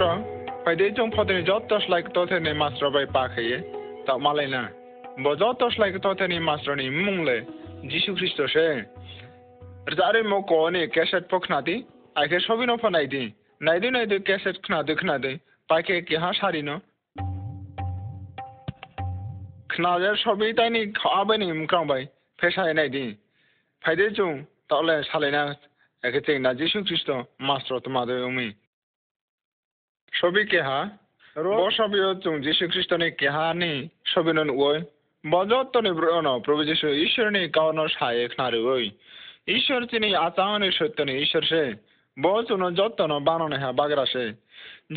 친구랑 대중 포들이 저또스 라이크 토테니 마스터 바이 파케예 다 말레나 뭐 저또스 라이크 토테니 마스터니 뭉레 지수 크리스토세 르자레 모 코네 캐셋 포크나디 আগে সবই নফা নাই দিই নাই দিই নাই দিই ক্যাসেট খনাদে খনাদে পাইকে কি হা সারি ন খনাদের সবই তাই নি খাওয়াবে নি মুখাম ভাই ফেসায় নাই দিই ফাইদে চুং তাহলে সালে না একে চেক না যিশু খ্রিস্ট মাস্টার তোমাদের উমি সবই কেহা বসবি চুং যীশু খ্রিস্টনি কেহানি সবিন ওই বজত্তনি ব্রণ প্রভু যীশু ঈশ্বর নি কাউন সায়েক নারী ওই ঈশ্বর চিনি সত্য নি ঈশ্বর সে বচুন যত্তন বানন হ্যাঁ বাগরা সে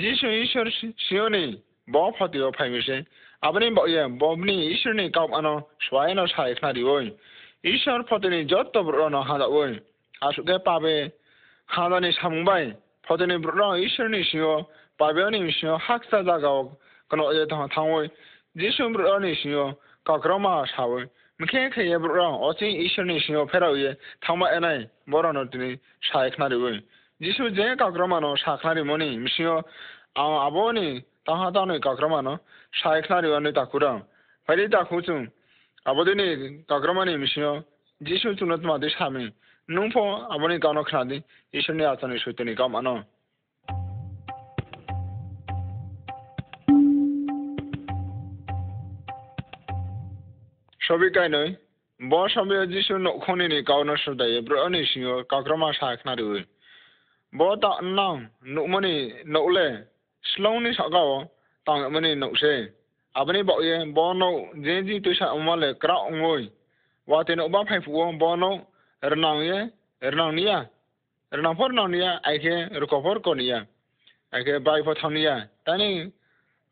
যীশু ঈশ্বর শিওনি ব ফতি ও ফাইমি সে আপনি ইয়ে, ববনি ঈশ্বরনি কাউন সোয়াইন সায়েক নারী ওই ঈশ্বর ফতিনি যত্ত ব্রণ হাজা ওই আসুকে পাবে হাদানি সামুবাই ফতিনি ব্রণ ঈশ্বর নি শিও pavioni shio haksa da ga kono ye ta ta wo ji shum ro ni shio ka kro ma sha wo mi khe khe ye ro o chi i shio ni shio phera ye ta ma enai boro no ti sha ek na ri wo ji shu je ka kro ma no sha khna ri mo ni mi shio a abo ni ta ha ta ni ka kro ma no sha ek na ri wo ni ta ku ra pa ri ta khu chu abo ni ka kro ma ni mi shio ji shu chu no ma de sha mi nung pho abo ni ka no khna di i shio ni a ta ni shu ti ni ka ma no सबैखायनो bo sabe jisu no khone ni kaw no shuda ye bro ani singo kakrama sa khna ru bo ta nam no mani no le slow ni sa gaw ta mani no se abani bo ye bo no je ji tu sa ma le kra ngoi wa te no ba phai fu bo no rnang er ye rnang er ni ya rnang er phor no ni ya ai ke ru ko phor ko ni ya ai ke bai phor thon ni ya ta ni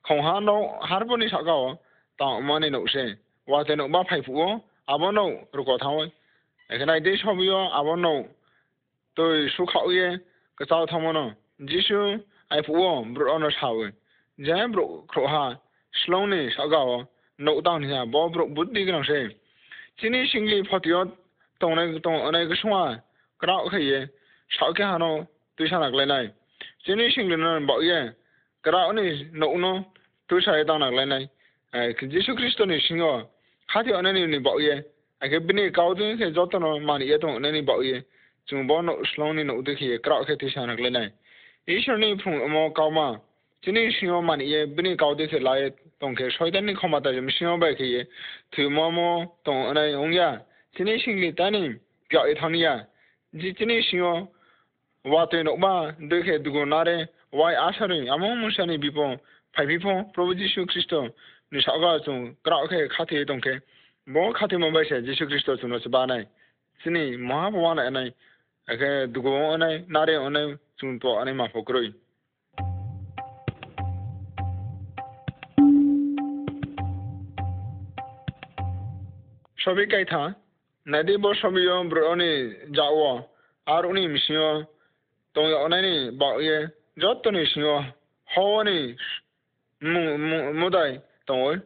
khong ha no har bo ni sa gaw ta mani no se wa te no ma phai phu o abo nào ro ko thao e kana de so bi o abo no to su khao ye cái sao thao no chỉ số ai phụ phu o bro no sao e ja bro kro ha sáu slong ne sao ga o no dang ni ya bo bro buddhi ga no se chini shingi phatio tong ne tong ne ga shwa kra khe ye sao ke ha no tu sa nak lai nai chini shingi no bo này, kra ne no no tu sa ye dang nak lai nai 예수그리스도는신요하디어나니니바오예아게비니가우드니세조토노마니예토어나니바오예좀보노슬로니노우드키에크라오케티샤나글레나예수니풍어모가마진이신요마니예비니가우드세라예동케쇼이다니코마다좀신요바이키에드모모동어나니옹야진이신리따니뼈에타니야진이신요와테노마드케두고나레와이아샤르아모무샤니비포파이비포프로비지슈크리스토 ni saga chung kra khe khathi tong khe bo khathi mumbai se jisu kristo chung se banai sini mahapawan anai akhe dugo anai nare anai chung to anai ma phokroi সবই কাই থা নদী বো সবই ব্রনি যাও আর উনি মিশিও ni অনাইনি বা ইয়ে ni নি সিও হওয়ানি মুদাই Tongol.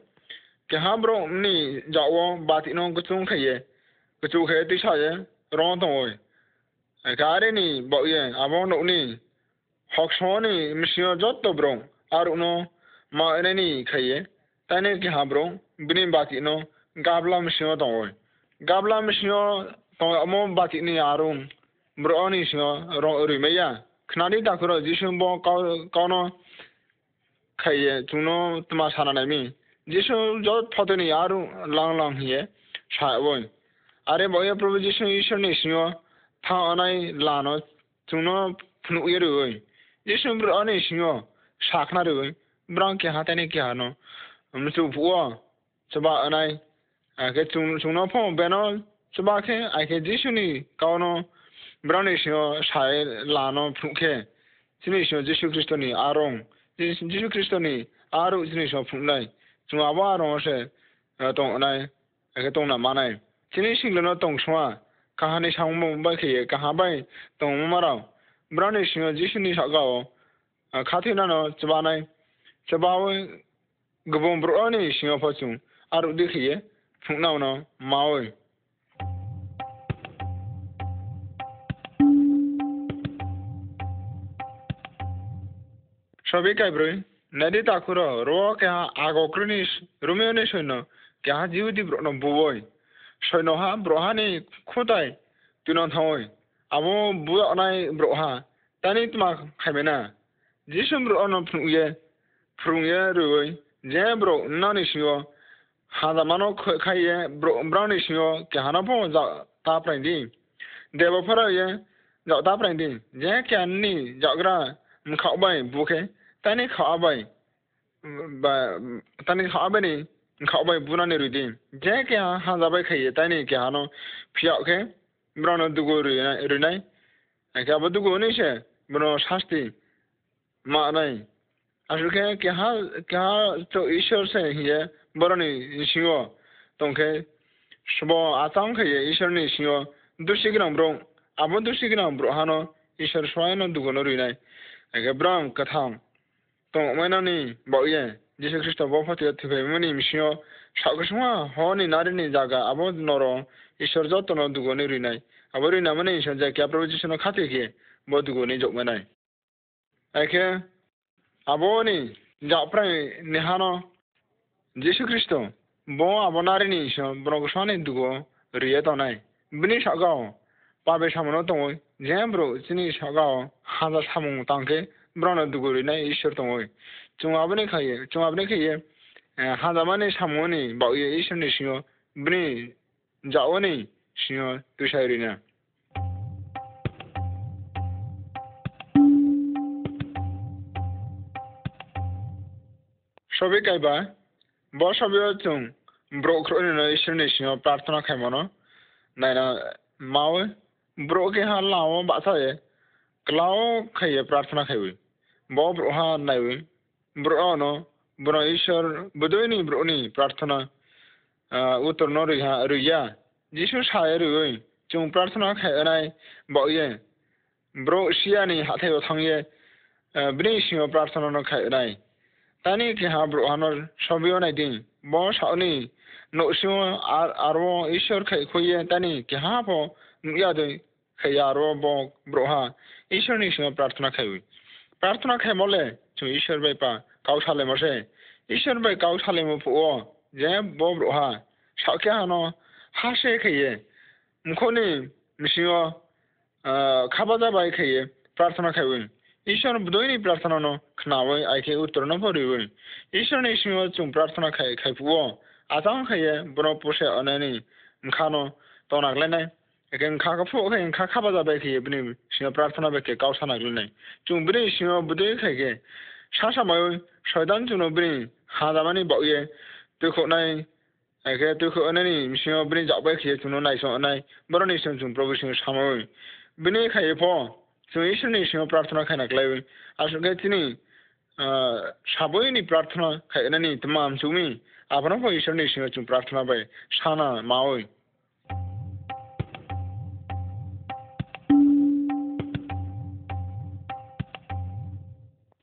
Ke ha bro ni jawo bati no kutung kaye. Kutu kaye ti saye ron tongol. Kare ni bo ye abon no ni. Hokshoni mishio jotto bro. Aru no ma ene ni kaye. Tane ke ha bro bini bati no gabla mishio tongol. Gabla mishio tong amon bati ni arun. Bro ni shio ron rumeya. Knadi takuro jishun bo kauno খাইয়ে চুনো তোমার সারা নেমি যিশু যত ফতনি আর long long হিয়ে সাবন আরে বয়ে প্রভু যিশু ঈশ্বর নিসিও থা অনাই লানো চুনো ফুন উয়ে রুই যিশু অনে সিও সাখনা রুই ব্রং কে হাতে নে কে হানো মসু ফুও সবা অনাই আকে চুনো ফো বেন সবা খে আকে যিশু নি কাউনো ব্রং নিসিও সাই লানো ফুকে সিনি সিও যিশু খ্রিস্ট নি আরং जिसु खृष्टनि आरो इसोरनि सफुंनाय जों आबा रङसे दंनाय एखे दं नामा नाय सिनि सिंलोनो दंसङा काहानि सावबाय खेयो काहाबाय दंमाराव ब्रानि सिङाव जिसुनि गाव खाथेनानो जोबानाय जोबावो गोबां ब्र'नि सिङाव फसुं आरो देखेयो फुंनावनो मावो sobicabrui nedita kuro ruo keha agokrunis rumioni soino keha jiudi brono buboi soinoha brohani khutai tunon thoi abo bu onai broha tani tuma khaimena jisum rono phunye phunye ruoi je bro nani sio hadamano khaiye bro browni sio kehana po za ta prandi devo phara ye za ta prandi je kyanni jagra mkhau bai buke তাই নিয়ে খাওয়াবাই তাই নিয়ে তানি খাওয়াবানি খাওয়াবাই বুনানি রুইদি যে কে হা যাবাই খাইয়ে তাই নিয়ে কে হানো খে ব্রানো দুগো রুইনাই একে আবার দুগো নিছে ব্রানো শাস্তি মা নাই আসলে কে হা কে হা তো ঈশ্বর সে হিয়ে বরনি সিংহ তংকে সব আচাম খাইয়ে ঈশ্বরনি সিংহ দুষি গ্রাম ব্রং আবার দুষি গ্রাম ব্রহানো ঈশ্বর সহায়ন দুগোনো রুইনাই একে ব্রাম কথাম ꯇꯣꯡꯉꯛꯑꯣꯏꯅꯅꯤ ꯕꯥꯛꯌꯦ ꯖꯤꯁꯨ ꯈ꯭ꯔꯤꯁꯇꯣ ꯕꯣ fatio thüphe bimani misio sakisuma honi narini jaga abo noro ঈশ্বর যতন দুগুণে রুইনাই আবার রুইনা মানে ঈশ্বর যাকে প্রভু যিশু না খাতে কে বো দুগুণে জগমানাই একে আবনি যাপ্রাই নেহানো যিশু খ্রিস্ট বো আবনারিনি ঈশ্বর ব্রগসনে দুগো রুইয়ে তনাই বিনি সাগাও পাবে সামনো তঙই যে ব্রো চিনি সাগাও হাজার সামুং তাঙ্কে ब्राउना दुगुरहैनाय इसोर दङ जोंहाबो नायखायो जोंहाबो नायखायो हाजामानि साम'नि बावयो इसोरनि सिङाव ब्नि जावनि सिङाव दैसा ओरैनो সবে কাইবা ব সবে চুং ব্ৰক ঈশ্বৰনি সিঙৰ প্রার্থনা খাই নাই না মাও ব্ৰকে হা লাও বাসায় ক্লাও খাইয়ে প্রার্থনা খাইবে বৰ প্ৰহা নাই ব্ৰন ব্ৰ ঈশ্বৰ বুধনি উত্তৰ ন ৰিহা ৰুইয়া যিচু খাই বে ব্ৰিয়ানি হাতেও থাঙে ব্ৰি সিঙ প্ৰাৰ্থনা নাই ব্ৰহানৰ ছবিও নাই দিং ঈশ্বৰ খাই খুয়ে তানি কেহা বুয়া দৈ খাই প্ৰাৰ্থনা খাই प्रार्थनाखे मोले जो ईश्वर भाई पा काउशाले मसे ईश्वर भाई काउशाले मुपो जे बोब रोहा शाक्या हनो हाशे खये मुखोने मिशियो खाबा जाबाय खये प्रार्थना खावे ईश्वर दोइनी प्रार्थना नो खनावे आइखे उत्तर न परिवे ईश्वर ने इसमियो चुम प्रार्थना खाय खायपुओ आजां खये बनो पोसे अननि मुखानो तो नागलेने रेंखाखौ रेंखा खाबा जाबाय थायो बेनि सिङाव प्रार्थना बाखे गावसा नाग्लिनाय जों बेनि सिङाव बिदि खायगे सा समाव शयतान जोंनाव बेनि हाजामानि बावयो दुखुनाय একে দুঃখ অনানি সিংহ বিনি যাবাই খেয়ে চুনো নাই সনাই বড় নিশ্চয় চুন প্রভু সিংহ সাময় বিনি খাইয়ে ফ চুন ঈশ্বরনি সিংহ প্রার্থনা খাই নাকলাই আসলে তিনি সাবৈনি প্রার্থনা খাই নানি তোমাম চুমি আপনার ঈশ্বরনি সিংহ চুন প্রার্থনা বাই সানা মাওই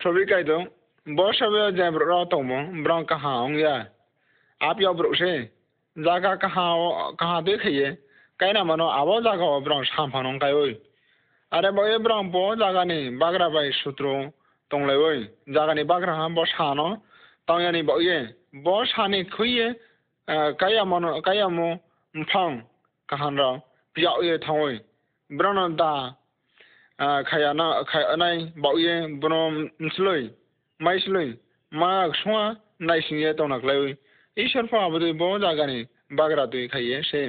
Cho bi kai dong. Bo sha bi ja bro ro tong mo, bro ka ha ong ya. Aap yo bro she. Ja ka ka ha o ka ha de khye. Kai na mano abo ja ka bro sha pha nong kai oi. Are bo ye bo ja ni bagra bai sutro tong le oi. ni bagra ha bo sha no. ni bo ye. Bo sha ni khui ye. Kai ya mano kai ya mo mphang ka ye thong oi. Bro da. খায়ানা খায়ানাই বাউয়ে বনম ইনসলই মাইসলই মা সোয়া নাইসিংয়ে তনাকলাই ঈশ্বর ফাবুদি ব জাগানি বাগরা তুই খাইয়ে সে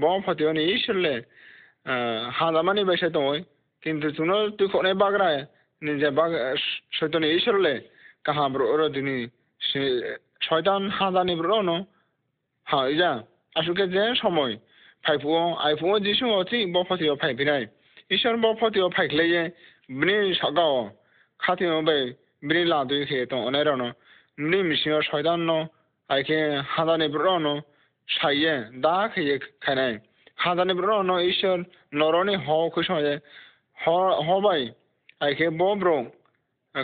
ব ফতিওনি ঈশ্বরলে হাজামানি বেসে তোমায় কিন্তু চুনো তুই খনে বাগরায় নিজে বাগ সৈতনি ঈশ্বরলে কাহাব্র রদিনী সে শয়তান হাজানি ব্রণ হা ইজা আসুকে যে সময় ফাইফুও আইফুও যিশু অতি বফতিও ফাইফিরায় इसोरबो फोतियो फाइख्लैये बिनि सागाव खाथियो बै बिनि लादुइ खे तं अनेरनो बिनि मिसिङाव सयदाननो आइखे हादानिब्रनो साइये दा खैये खायनाय हादानिब्रनो इसोर नरनि ह खुसये ह हबाय आइखे बब्रो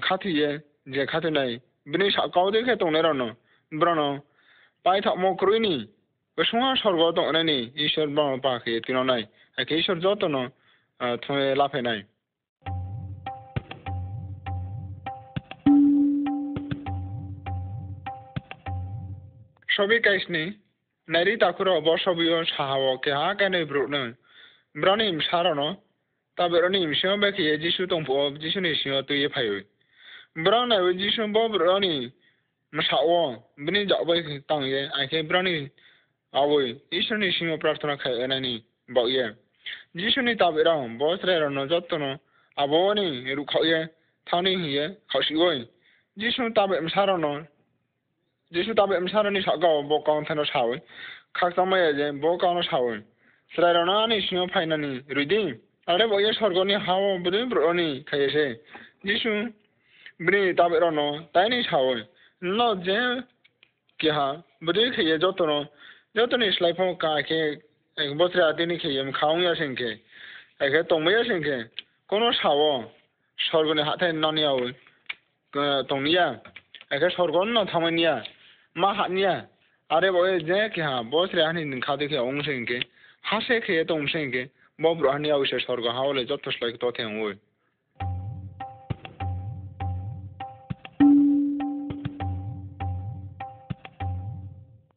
खाथिये जे खाथिनाय बिनि सागावदि खे तंनेरनो ब्रनो পাইথামো ক্রুইনি ওসমা স্বর্গ তো অনেনি ঈশ্বর বাম পাখি তিননাই এক ঈশ্বর যতন लाफैनाय सबैकाइसनि नैरि दाखुराव बसबियो साहाव केहा गानै ब्रुनो ब्रानिम सारनो ताबेरनिम सिङाव बेखेयो जिसु दंफो जिसुनि सिङाव तुयो फायो ब्रानाव जिसु ब बब्रनि मसाव बिनि जाबाय तांयो आइखे ब्रानि आवै इसोरनि सिङाव प्रार्थना खायनायनि बावयो 지순이 답이랑 보스레로 노졌더노 아보니 루카예 타니히에 가시고이 지순 답에 임사로노 지순 답에 임사로니 사가오 보카운테노 사오이 각사마에 제 보카노 사오이 스라이로나 아니 신요 파이나니 리디 아래 보예 서거니 하오 브리 브로니 카예세 지순 브리 답에로노 타니 사오이 노제 기하 브리 카예 저토노 저토니 슬라이포 카케 এং বত্রা তিনি খে এম খাউং ইয়াসেন খে এখে তংবে ইয়াসেন খে কোনো সাও সর্গনে হাতে ননিয়াও তংনিয়া এখে সর্গন ন থামানিয়া মা হানিয়া আরে বয়ে যে কি হা বসরে হানি খাদে খে অংশেন খে হাসে খে তংশেন খে বব্র হানিয়া উসে সর্গ হাওলে যথেষ্ট লাগে তথে ওই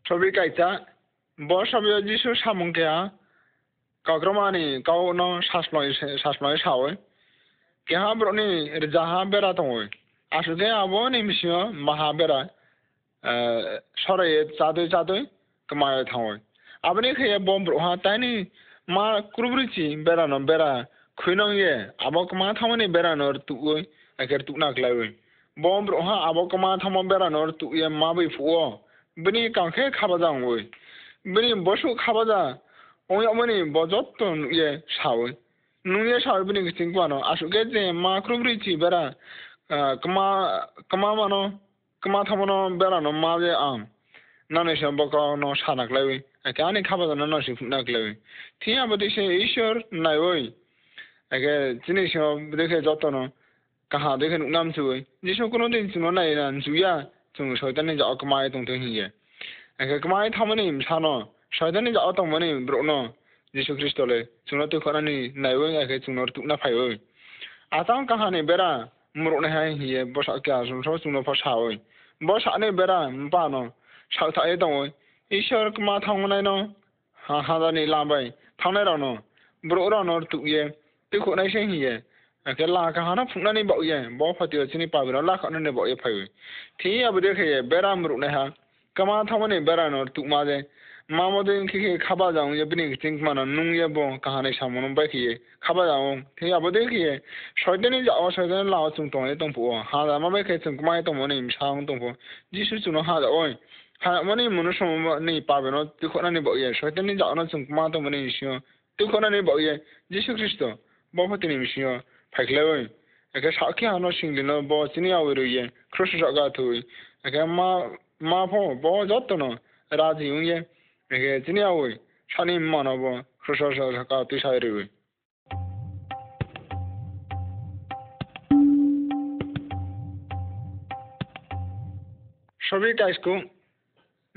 ছবি কাইতা ꯕꯣꯁ ꯁꯥꯃꯨꯡ ꯀꯌꯥ ꯀꯥꯎꯗ꯭ꯔꯃꯥꯅꯤ ꯀꯥꯎꯅ ꯁꯥꯁꯂꯣꯏ ꯁꯥꯁꯂꯣꯏ ꯁꯥꯎꯏ কেহা ব্রনি যাহা বেড়া তঙই আসলে আবো নিমিশিও মাহা বেড়া সরে চাদই চাদই মায় থাঙই আপনি খেয়ে বম ব্রহা তাইনি মা ক্রুবরিচি বেড়ানো বেড়া খুইনং ইয়ে আবক মা থামনি বেড়ানোর তুই একের তুক না খেলাই বম ব্রহা আবক মা থাম বেড়ানোর তুই মা বই ফুয় বিনি কাঙ্খে খাবা যাও ওই ꯃꯤꯔꯦꯝꯕꯣꯔꯁꯨ ꯈꯥꯕꯖꯥ ꯎꯡ ꯃꯤꯔꯦꯝꯕꯣ jotun ye shawi nuye shawi bini kisin kwano asuke je ma krubri chi bera kama kama mano kama thamono bera no ma je am nane shambo ka no shanak lewi akani khabaja no no shifnak lewi thiya bodi she ishor nai oi আগে জিনিস দেখে যত না কাহা দেখে নাম চুই যেসব কোনো দিন চুনো নাই না চুইয়া চুং শয়তানি অকমায় তুং তুই হিয়ে ꯀꯃꯥꯏ ꯊꯝꯃꯅꯤ ꯃꯁꯥꯅꯣ ꯁꯣꯏꯗꯅ ꯌꯥꯎ ꯇꯝꯃꯅꯤ ꯕ꯭ꯔꯣꯛꯅꯣ ꯖꯤꯁꯨ ꯈ꯭ꯔꯤꯁꯇꯣ ꯂꯩ ꯆꯨꯡꯅ ꯇꯨ ꯈꯣꯠꯅꯅꯤ ꯅꯥꯏꯕ ꯌꯥꯏꯈꯩ ꯆꯨꯡꯅ ꯇꯨꯞꯅ ꯐꯥꯏꯑꯣꯏ আচাম কাহানি বেড়া মুরুকনে হাই হিয়ে বসা কিয়া সব চুনো ফসা ওই বসা বেড়া পানো সাউ থাই ঈশ্বর মা থাংমনাই ন হা হা দানি লাম্বাই রানো ব্রো রানো তুইয়ে তুই খোনাই সে হিয়ে একে লা কাহানা ফুকনানি বইয়ে ব ফতিও চিনি পাবিরা লা খানে নে বইয়ে ফাইবে ঠিক আবদে খেয়ে বেড়া মুরুকনে হা ꯀꯃꯥ ꯕꯔꯥꯅꯣ ꯇꯨꯛ ꯃꯥꯁꯦ ꯃꯥꯃꯣꯗ ꯈꯤꯈꯤ ꯈꯥꯕ যাওঁ যে বিনি চিং মানো নুং যাবো কাহানে সামনো বাকি খাবা যাও ঠিক আবো দেখি শয়তানি যাও শয়তানি লাও চুং তং তং পো হা দা মা বাকি চুং কুমাই তং মনে সাং তং পো যিসু চুনো হা দা ওই হা মনে মনো সম নেই পাবে না দেখো না নেব ইয়ে শয়তানি যাও না চুং কুমা তং মনে ইসিও দেখো না নেব ইয়ে যিসু খ্রিস্ট বহতে নি মিসিও ফাইকলে ওই একে সাকি হানো সিংলিনো বচিনি আওই রইয়ে ক্রুশ জগা তুই একে মা 마포 보졌더노 라지용예 이게 지냐오이 산이 많아보 그서서가 뒤사이르고 সবই কাজকু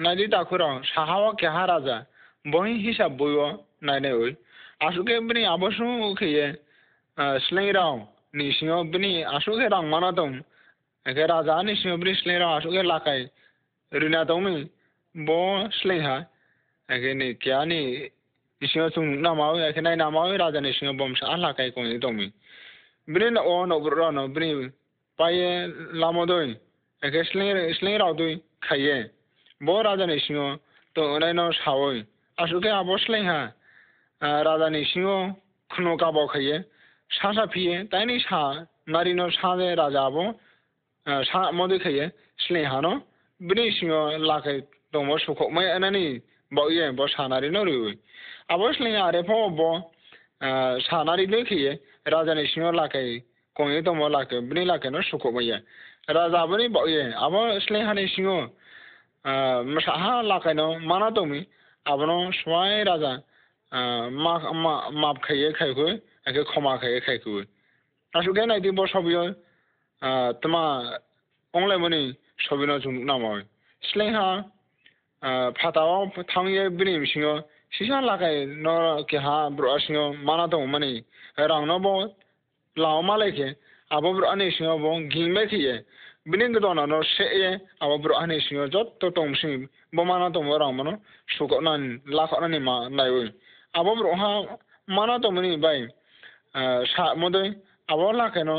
নাইদি তাকুর সাহাওয়া কেহা রাজা বহি হিসাব বইও নাই নাই ওই আসুকে বিনি আবসু খেয়ে স্লেই রাও নিসিংহ বিনি আসুকে রাং মানাতম একে রাজা নিসিংহ বিনি স্লেই রাও আসুকে লাকাই रोङादावनो ब' सिलायहा एखे नै गैयानै इसिङाव सुंना माबा एखे नायना माबा राजानि सिङाव बमसो आला गायखौनो दंमि ब्रेन अन रन ब्रेन पाये लामदों एखे सिलाय सिलाय रावदों खाये ब' राजानि सिङाव तो ओरैनो सावो आसुके आब' सिलायहा राजानि सिङाव खुनु गाबाव खायो सा सा फियो दायनि सा नारिनो सा राजा आब' सा मदै खायो सिलायहा न' Bini singo lakai tongbo sukok mai anani bo ye bo sanari no rui. Abo sling are po bo sanari dekhiye raja ni singo lakai kongi tongbo lakai bini lakai no sukok mai ye. Raja bini bo ye abo sling hani singo masaha lakai no mana tomi abono swai raja মাপ খাইয়ে খাইকো একে ক্ষমা খাইয়ে খাইকো আসুকে নাইদিব সবিয় তোমা অংলাই মনি ꯁꯣꯕꯤꯅꯥꯁꯨ ꯅꯥꯃꯣꯏ ꯁꯤꯂꯩꯍꯥ ꯐꯥꯇꯥꯋꯥ ꯊꯥꯡꯌꯦ ꯕꯤꯅꯤꯝ ꯁꯤꯡꯉꯣ ꯁꯤꯁꯥ ꯂꯥꯀꯥꯏ ꯅꯣ ꯀꯦꯍꯥ bro ꯑꯁꯤꯉꯣ ꯃꯥꯅ ꯇꯣ ꯃꯅꯤ ꯔꯥꯡ ꯅꯣꯕꯣ ꯂꯥꯎ ꯃꯥ ꯂꯩꯈꯦ আবো ব্রো আনে সিংহ বং গিং মেখিয়ে বিনিং দন ন সে এ আবো ব্রো আনে সিংহ যত তো টং সিং বমানা তো মরা মন সুক নান লাখ নানি মা নাই ওই আবো ব্রো হা মানা তো মনি বাই সা মদই আবো লাখে ন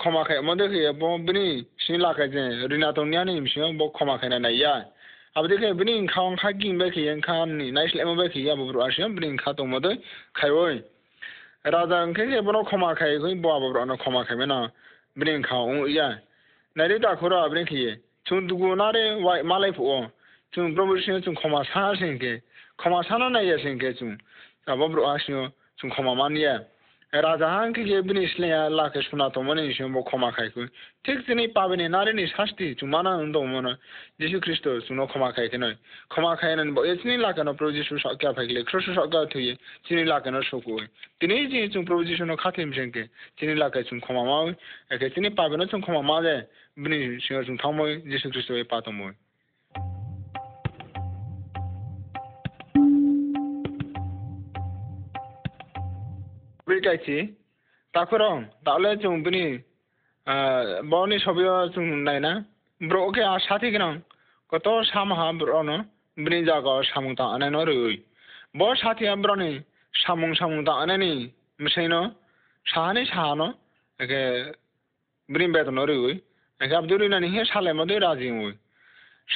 ခေါမခဲမန္တခေဘုံပင်းရှင်းလာခဲ့ခြင်းရီနာတုံညာနေမရှိဘခေါမခဲနေရအပဒကေပင်းခေါင်ခကင်းဘခေယန်ခမ်းနိနိုင်ရှလမဘခေယဘဘရအရှင်ပင်းခတုံမဒခိုင်ဝိရာဇန်ခေဘနခေါမခဲခွင်းဘွားဘဘရနခေါမခဲမနာပင်းခေါင်ရနရတာခေါ်ရပင်းခေချုံဒူကိုနာရဲဝိုင်မလိုက်ဖို့ချုံပရိုမိုရှင်ချုံခေါမဆာရှင်ကေခေါမဆာနာနေရရှင်ကေချုံဘဘရအရှင်ချုံခေါမမနီယာ राजाहांखि जेबो निसिनाया लाखे सुनाथमोन निसिमबो खमाखायखो थिग जोंनि पाबिनि नारिनि शास्ति चुमाना दमोन जिशु ख्रिस्ट सुनो खमाखायखो नय खमाखायनन एचनि लाखानो प्रभु जिशु सक्या फाइले ख्रिस्ट सक्या थुये जिनि लाखानो सकु तिनि जि चुं प्रभु जिशुनो खाथिम सेंके जिनि लाखा चुं खमामा एके तिनि पाबिनो चुं खमामा जे बिनि सिङाव चुं थामो जिशु ख्रिस्ट पातमो ꯀꯥꯏꯁꯤ ꯇꯥꯛꯄꯤꯔꯣ তাহলে চুমপিনি বনি সবই নাই না ব্রো ওকে আর সাথে কেন কত সাম হা ব্রন বিনি জাগ সামু তা আনে ন রুই ব সাথে ব্রনি সামুং সামু তা আনে নি মিশাইন সাহানি সাহানো একে বিনি বেতন রুই একে আব্দুল নানি হে সালে মধ্যে রাজি মুই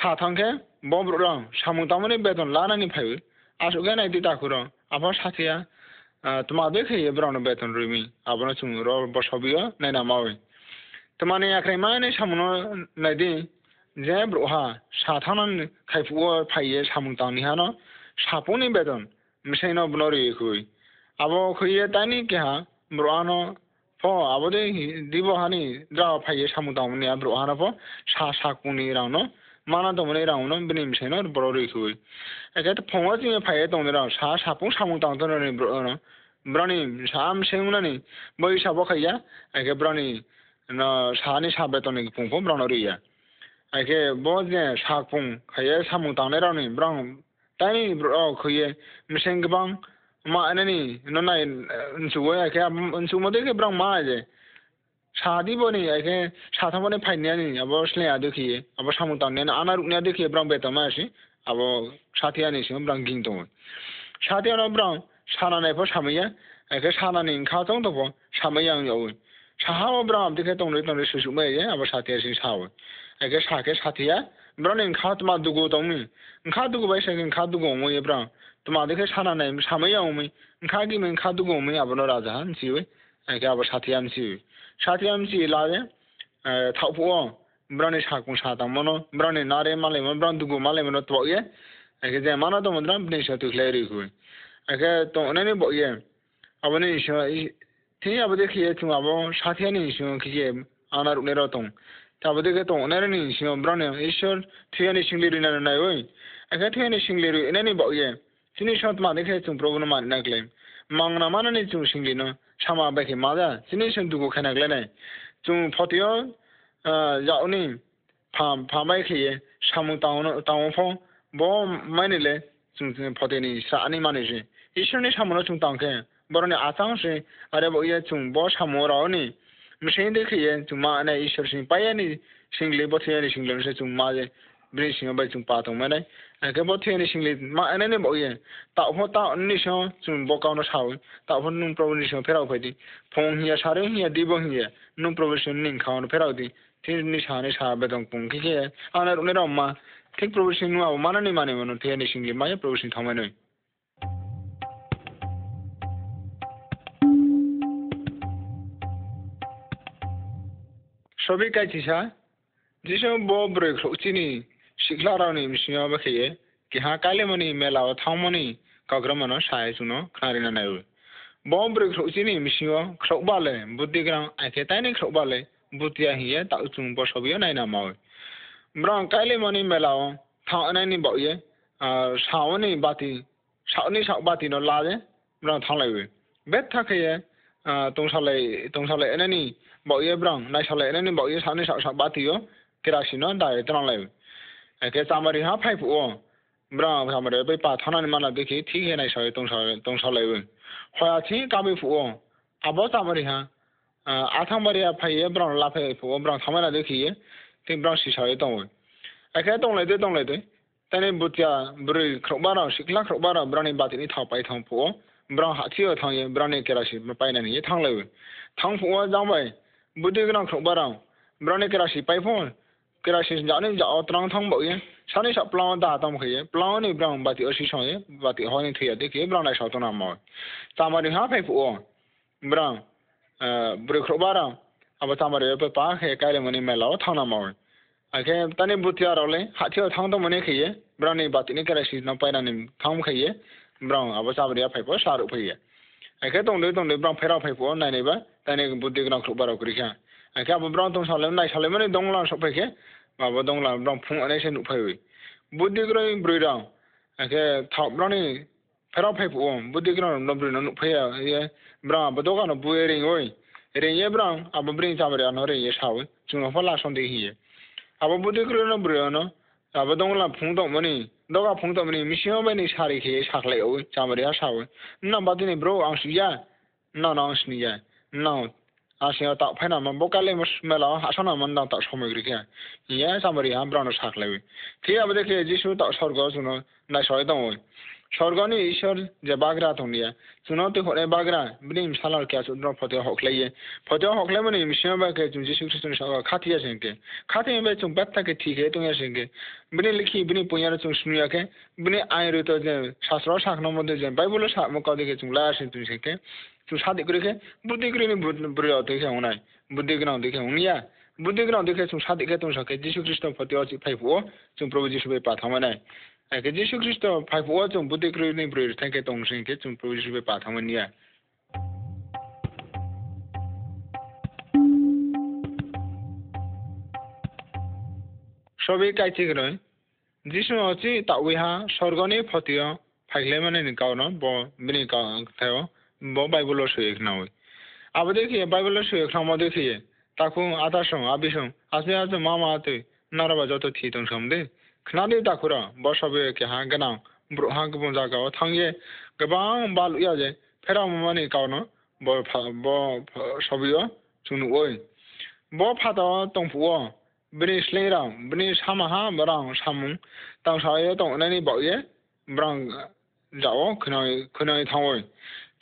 সাথংকে ব ব্রং সামু তামনি বেতন লানানি ফাইবে আসুকে নাই দি তাকুর আবার Santhia tomēr bija brāna bētan rūmī, abona cim ro bašabija, ne namavi. Tamani akrai mani shamuno nadi, jeb roha, shatanan kaifua paie shamutani hana, shapuni bētan, mishino blori kui. Abo kuye tani keha, brāna প আবদে দিব হানি দ্রা ফাইয়ে সামু দামনি আব্রো হানা প সা সাকুনি রাউনো 만화동문에 라오는 비님 채널 브로리쿠 에게 퐁어지에 파에 동네랑 사 사봉 사봉 당더는 브로는 브라니 샤암 셴우나니 뭐이 샤보카야 에게 브라니 나 사니 샤베토니 퐁퐁 브라노리야 에게 뭐제 사봉 카예 사봉 당네라니 브랑 따니 브로 그예 미생방 마 아니 너나 인수워야 게 인수모데게 브랑 마제 ꯁꯥꯗꯤꯕꯣꯅꯦ ꯑꯩꯈꯣꯏ ꯁꯥ ꯊꯝꯕꯅ ꯐꯩꯅꯦ ꯌꯥꯅꯤ अब उसले यहाँदेखि अब सामु तान्ने आना उन्यादेखि ब्राउन बेतमा आसी अब साथी आनिसिम ब्राउन गिङ दङ साथी आना ब्राउन सानानायफोर सामैया एखे सानानि ओंखा दं दं सामैया आं यावो साहाव ब्राउन देखि दंलै दंलै सुसुमै ए अब साथी आसिं साव एखे साखे साथीया ब्राउन ओंखा तमा दुगु दं ओंखा दुगु बाय सें ओंखा दुगु मो ए ब्राउन तमा देखि सानानाय सामैया ओमै ओंखा गिमै ओंखा दुगु मै अब राजा हानसियो एखे अब साथी आनसियो ꯁꯥꯇ꯭ꯔꯤꯌꯥꯝꯁꯤ ꯂꯥꯛꯑꯦ ꯊꯥꯎꯐꯣ ꯕ꯭ꯔꯥꯅꯤ ꯁꯥꯀꯨ ꯁꯥꯇꯥ ꯃꯅꯣ ꯕ꯭ꯔꯥꯅꯤ ꯅꯥꯔꯦ ꯃꯥꯂꯦ ꯃꯅꯣ ꯕ꯭ꯔꯥꯟ ꯗꯨꯒꯨ 마레 ꯃꯅꯣ ꯇꯣꯛꯌꯦ আগে যে মানা তো মন্দ্রা বনে সাথে খ্লেরি হুই আগে তো অনানি বইয়ে আবনে ইসো ঠিক আবু দেখি তুমি আবু সাথে নি ইসো আনার উনের তং তাবু দেখে তো অনারে নি ইসো ব্রনে ঈশ্বর ঠিক সিংলি না নাই ওই আগে ঠিক আনি সিংলি এনানি তিনি মা দেখে মানে নাকলে মাংনা সিংলি না ꯁꯥꯃꯥ ꯕꯥꯏꯛꯀꯤ ꯃꯥꯗ ꯁꯤꯅꯤ ꯁꯨꯝ ꯈꯅꯥꯒꯂꯅꯦ ꯆꯨꯡ ꯐꯣꯇꯤꯌꯣ ꯌꯥꯎꯅꯤ ꯐꯥꯝ ꯐꯥꯝꯕꯥꯏ ꯈꯤꯌꯦ ꯁꯥꯃꯨ ꯇꯥꯎꯅ ꯇꯥꯎ ꯐꯣ ꯕꯣ ꯃꯥꯏꯅꯤꯂꯦ ꯆꯨꯡ ꯆꯨꯡ ꯐꯣꯇꯤꯅꯤ ꯁꯥꯅꯤ ꯃꯥꯅꯤꯁꯦ ꯏꯁꯨꯅꯤ ꯁꯥꯃꯨꯅ ꯆꯨꯡ ꯇꯥꯡꯀꯦ ꯕꯔꯅꯦ ꯑꯥꯆꯥꯡꯁꯦ ꯑꯔꯦꯕ ꯏꯌꯦ ꯆꯨꯡ ꯕꯣ ꯁꯥꯃꯨ ꯔꯥꯎꯅꯤ ꯃꯁꯦꯟ ꯗꯦꯈꯤꯌꯦ ꯆꯨꯃꯥ ꯑꯅ ꯏꯁꯨꯔ ꯁꯤꯡ ꯄꯥꯏꯌꯦꯅꯤ ꯁꯤꯡꯂꯦ ꯕꯣꯊꯤꯌꯦꯅꯤ ꯁꯤꯡꯂꯦ ꯁꯦ ꯆꯨꯡ ꯃꯥꯖꯦ ꯕ꯭ꯔꯦꯁꯤꯡ ꯑꯕꯥꯏ ꯆꯨꯡ ꯄꯥ ꯇꯧꯃꯅꯦ একে বো থিয়ে নিসিংলি মা এনে নে বইয়ে তা হো তা নিস চুন বকাও না সাউ তা হো নুন প্রভু নিস ফেরাও ফাইদি ফং হিয়া সারে হিয়া দিব হিয়া নুন প্রভু সিন নিং খাওয়ানো ফেরাও দি থিন নিসা নিসা বেদং পুং কি কে আনার উনের অম্মা ঠিক প্রভু সিং নুয়াও মানা নি মানে মনো থিয়ে নিসিংলি মায়ে প্রভু সিং থামাই নয় সবই কাজ হিসা যেসব বব্রয় উচিনি सिख्लारावनि सिङाव बोखेयो keha kale mani melawa thamani kagramana sai suno kharina nai bombre khrochini misio khrobale buddhigram aketaini khrobale butia hiye ta uchung bosobio nai na mawe mrang kale mani melawa thanani boye saoni bati saoni sabati no laje mrang thalaiwe bet thakye tongsalai tongsalai enani boye brang nai salai enani boye saoni sabati yo kerasino dai tranlaiwe cái sao mà đi hấp phải phụ bra thà mà để bây bà thằng này mà là cái khí thi cái này sợi đông sợi đông sợi lấy vừng hoa thí cá bị phụ à bó sao mà đi ha à, à thằng mà đi phải bra là phải phụ bra thằng này là cái khí thì bra xì sợi tông rồi à cái tông lấy tới tông lấy tới tại nên bút ya bự khóc bá nào xịt lắc khóc bà nào bra này bà thì thảo bay thằng phụ bra hạ thí ở thằng bra này cái là gì mà phải này thằng lấy thằng phụ ra vậy bút đi cái nào bá bà nào bra này kia là phải bay phong kerasi ja ne ja otrang thong bo ye sa ne sa plan da tam khye plan ni brown ba ti osi so ye ba ti ho ni thi ya dekhi brown ai sa to na ma ta ma ni ha pe fu o brown bre khro bara अब तामरे पे पा है काले मने मेलाओ थाना मावे आगे तने बुतिया रोले हाथियो थां तो मने खइए ब्राने बात ने करे सी न पाइना ने थाम खइए ब्रां अब साबरिया फाइपो सारु फइए आगे तो ने तो ने ब्रां फेरा फाइपो नायनेबा तने बुद्धि ग्रां खरो बारा करिखा आगे अब ब्रां तो साले नाय साले मने दोंगला सब फैखे माबा दं लामा दं फुङावनो एसे नुफैयो बुधिग्राय ब्रै दं एखे थाब्रानि फेराव फैफो ओम बुधिग्राम दं ब्रै नुफैया ये ब्रा बदगानो बुए रिङोय रिङे ब्रा अब ब्रिं साबरे आनो रिङे साव जों हफा लासन दे हियो अब बुधिग्राय ब्रै आनो अब दं ला फुं दं मनि दगा फुं दं मनि मिसिङाव बायनि सारि खेयो साख्लाय औ साबरे हा साव ना बादिनि ब्रो आं सुया ना ना आं सुनिया ना asinga tak phai nam bo kale mus mela asan nam dang tak somoi gri ke ye samari ha brano sak lewi ki abde ke jisu tak sorgo juno na soi dang oi sorgo ni ishor je bagra thong ye juno te hore bagra bini salar ke asun phate hok le ye phate hok le mani mishna ba ke jun jisu kristo ni sagar khati asen ke khati 좀 무대그림이 부려어떻게 오나 무대그랑 어떻게 오냐 무대그랑 어떻게 좀 사대게 좀 사게 예수 그리스도 버티어지 파이브 좀 프로 예수의 바타마네 그 예수 그리스도 파이브 좀 무대그림이 부려 탱게 동생게 좀 프로 예수의 바타마니야 সবই কাইছে গ্রয় যিশু OC তা উইহা স্বর্গনে ফতিয় ফাইলে মানে নিকাও ন বিনি কাও থাও ꯕꯥꯏꯕꯜꯂꯣꯁꯨ ꯌꯦꯛꯅꯧ ꯑꯕꯗꯤꯀꯤ ꯕꯥꯏꯕꯜꯂꯣꯁꯨ ꯌꯦꯛꯈ꯭ꯔꯃꯗꯤꯀꯤ ꯇꯥꯈꯨꯡ ꯑꯇꯥꯁꯨꯡ ꯑꯕꯤꯁꯨꯡ ꯑꯁꯃꯤ ꯑꯁꯨ ꯃꯥꯃꯥ ꯑꯇꯨ ꯅꯥꯔꯕ ꯖꯣꯇꯣ ꯊꯤ ꯇꯣꯡꯁꯝꯗꯤ ꯈꯅꯥꯗꯤ ꯇꯥꯈꯨꯔ ꯕꯁꯕꯦ ꯀꯦ ꯍꯥ ꯒꯅꯥ ꯕ꯭ꯔꯣ ꯍꯥ ꯒꯕꯨꯡ ꯖꯥꯒꯥ ꯊꯥꯡꯌꯦ ꯒꯕꯥꯡ ꯕꯥꯂꯨ ꯌꯥꯖꯦ ꯐꯦꯔꯥ ꯃꯃꯥꯅꯤ ꯀꯥꯎꯅꯣ ꯕꯣ ꯐꯥ ꯕꯣ ꯁꯕꯤꯌꯣ ꯆꯨꯅꯨ ꯑꯣꯏ ꯕꯣ ꯐꯥꯗꯣ ꯇꯣꯡꯐꯨꯑꯣ ꯕ꯭ꯔꯤ ꯁ꯭ꯂꯦꯔꯥ ꯕ꯭ꯔꯤ ꯁꯥꯃꯍꯥ ꯕꯔꯥꯡ ꯁꯥꯃꯨꯡ ꯇꯥꯡꯁꯥꯌꯦ ꯇꯣꯡꯅꯅꯤ ꯕꯣꯌꯦ ꯕ꯭ꯔꯥꯡ ꯖꯥꯑꯣ ꯈꯅꯥꯏ ꯈꯅꯥꯏ ꯊꯥꯡꯑꯣꯏ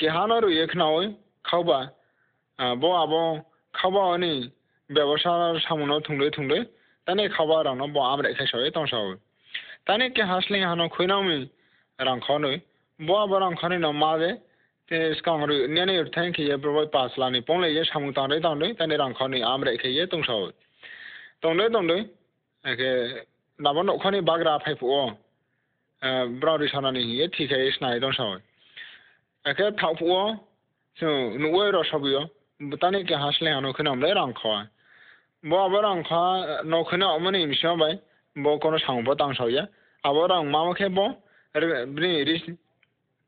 কেহানোর না ওই খাওবা বো আব খাওবা অনি ব্যবসার সামনে থুংলে থুংলে তানে খাওয়া রানো বো আমরা এখে সবে তংসা হবে তানে কে হাসলে হানো খৈনামি রাংখানো ব আব রাংখানি ন মাদে স্কাংরি নেনে থাই খেয়ে প্রবাই পাঁচ লানি ইয়ে সামু তাঁরে তাঁরে তানে রাংখানি আমরা এখে ইয়ে তংসা হবে তংলে তংলে একে নাবান ওখানে বাগরা ফাইফ ও ব্রাউরি সানানি ইয়ে ঠিক আছে স্নায় হয় eke thau phu so nuwe ro sabio tani ke hasle hanu khina amle rang kha bo abar rang kha no khina amani misha bai bo kono sang bo tang sabia abar rang mama khe bo bni ris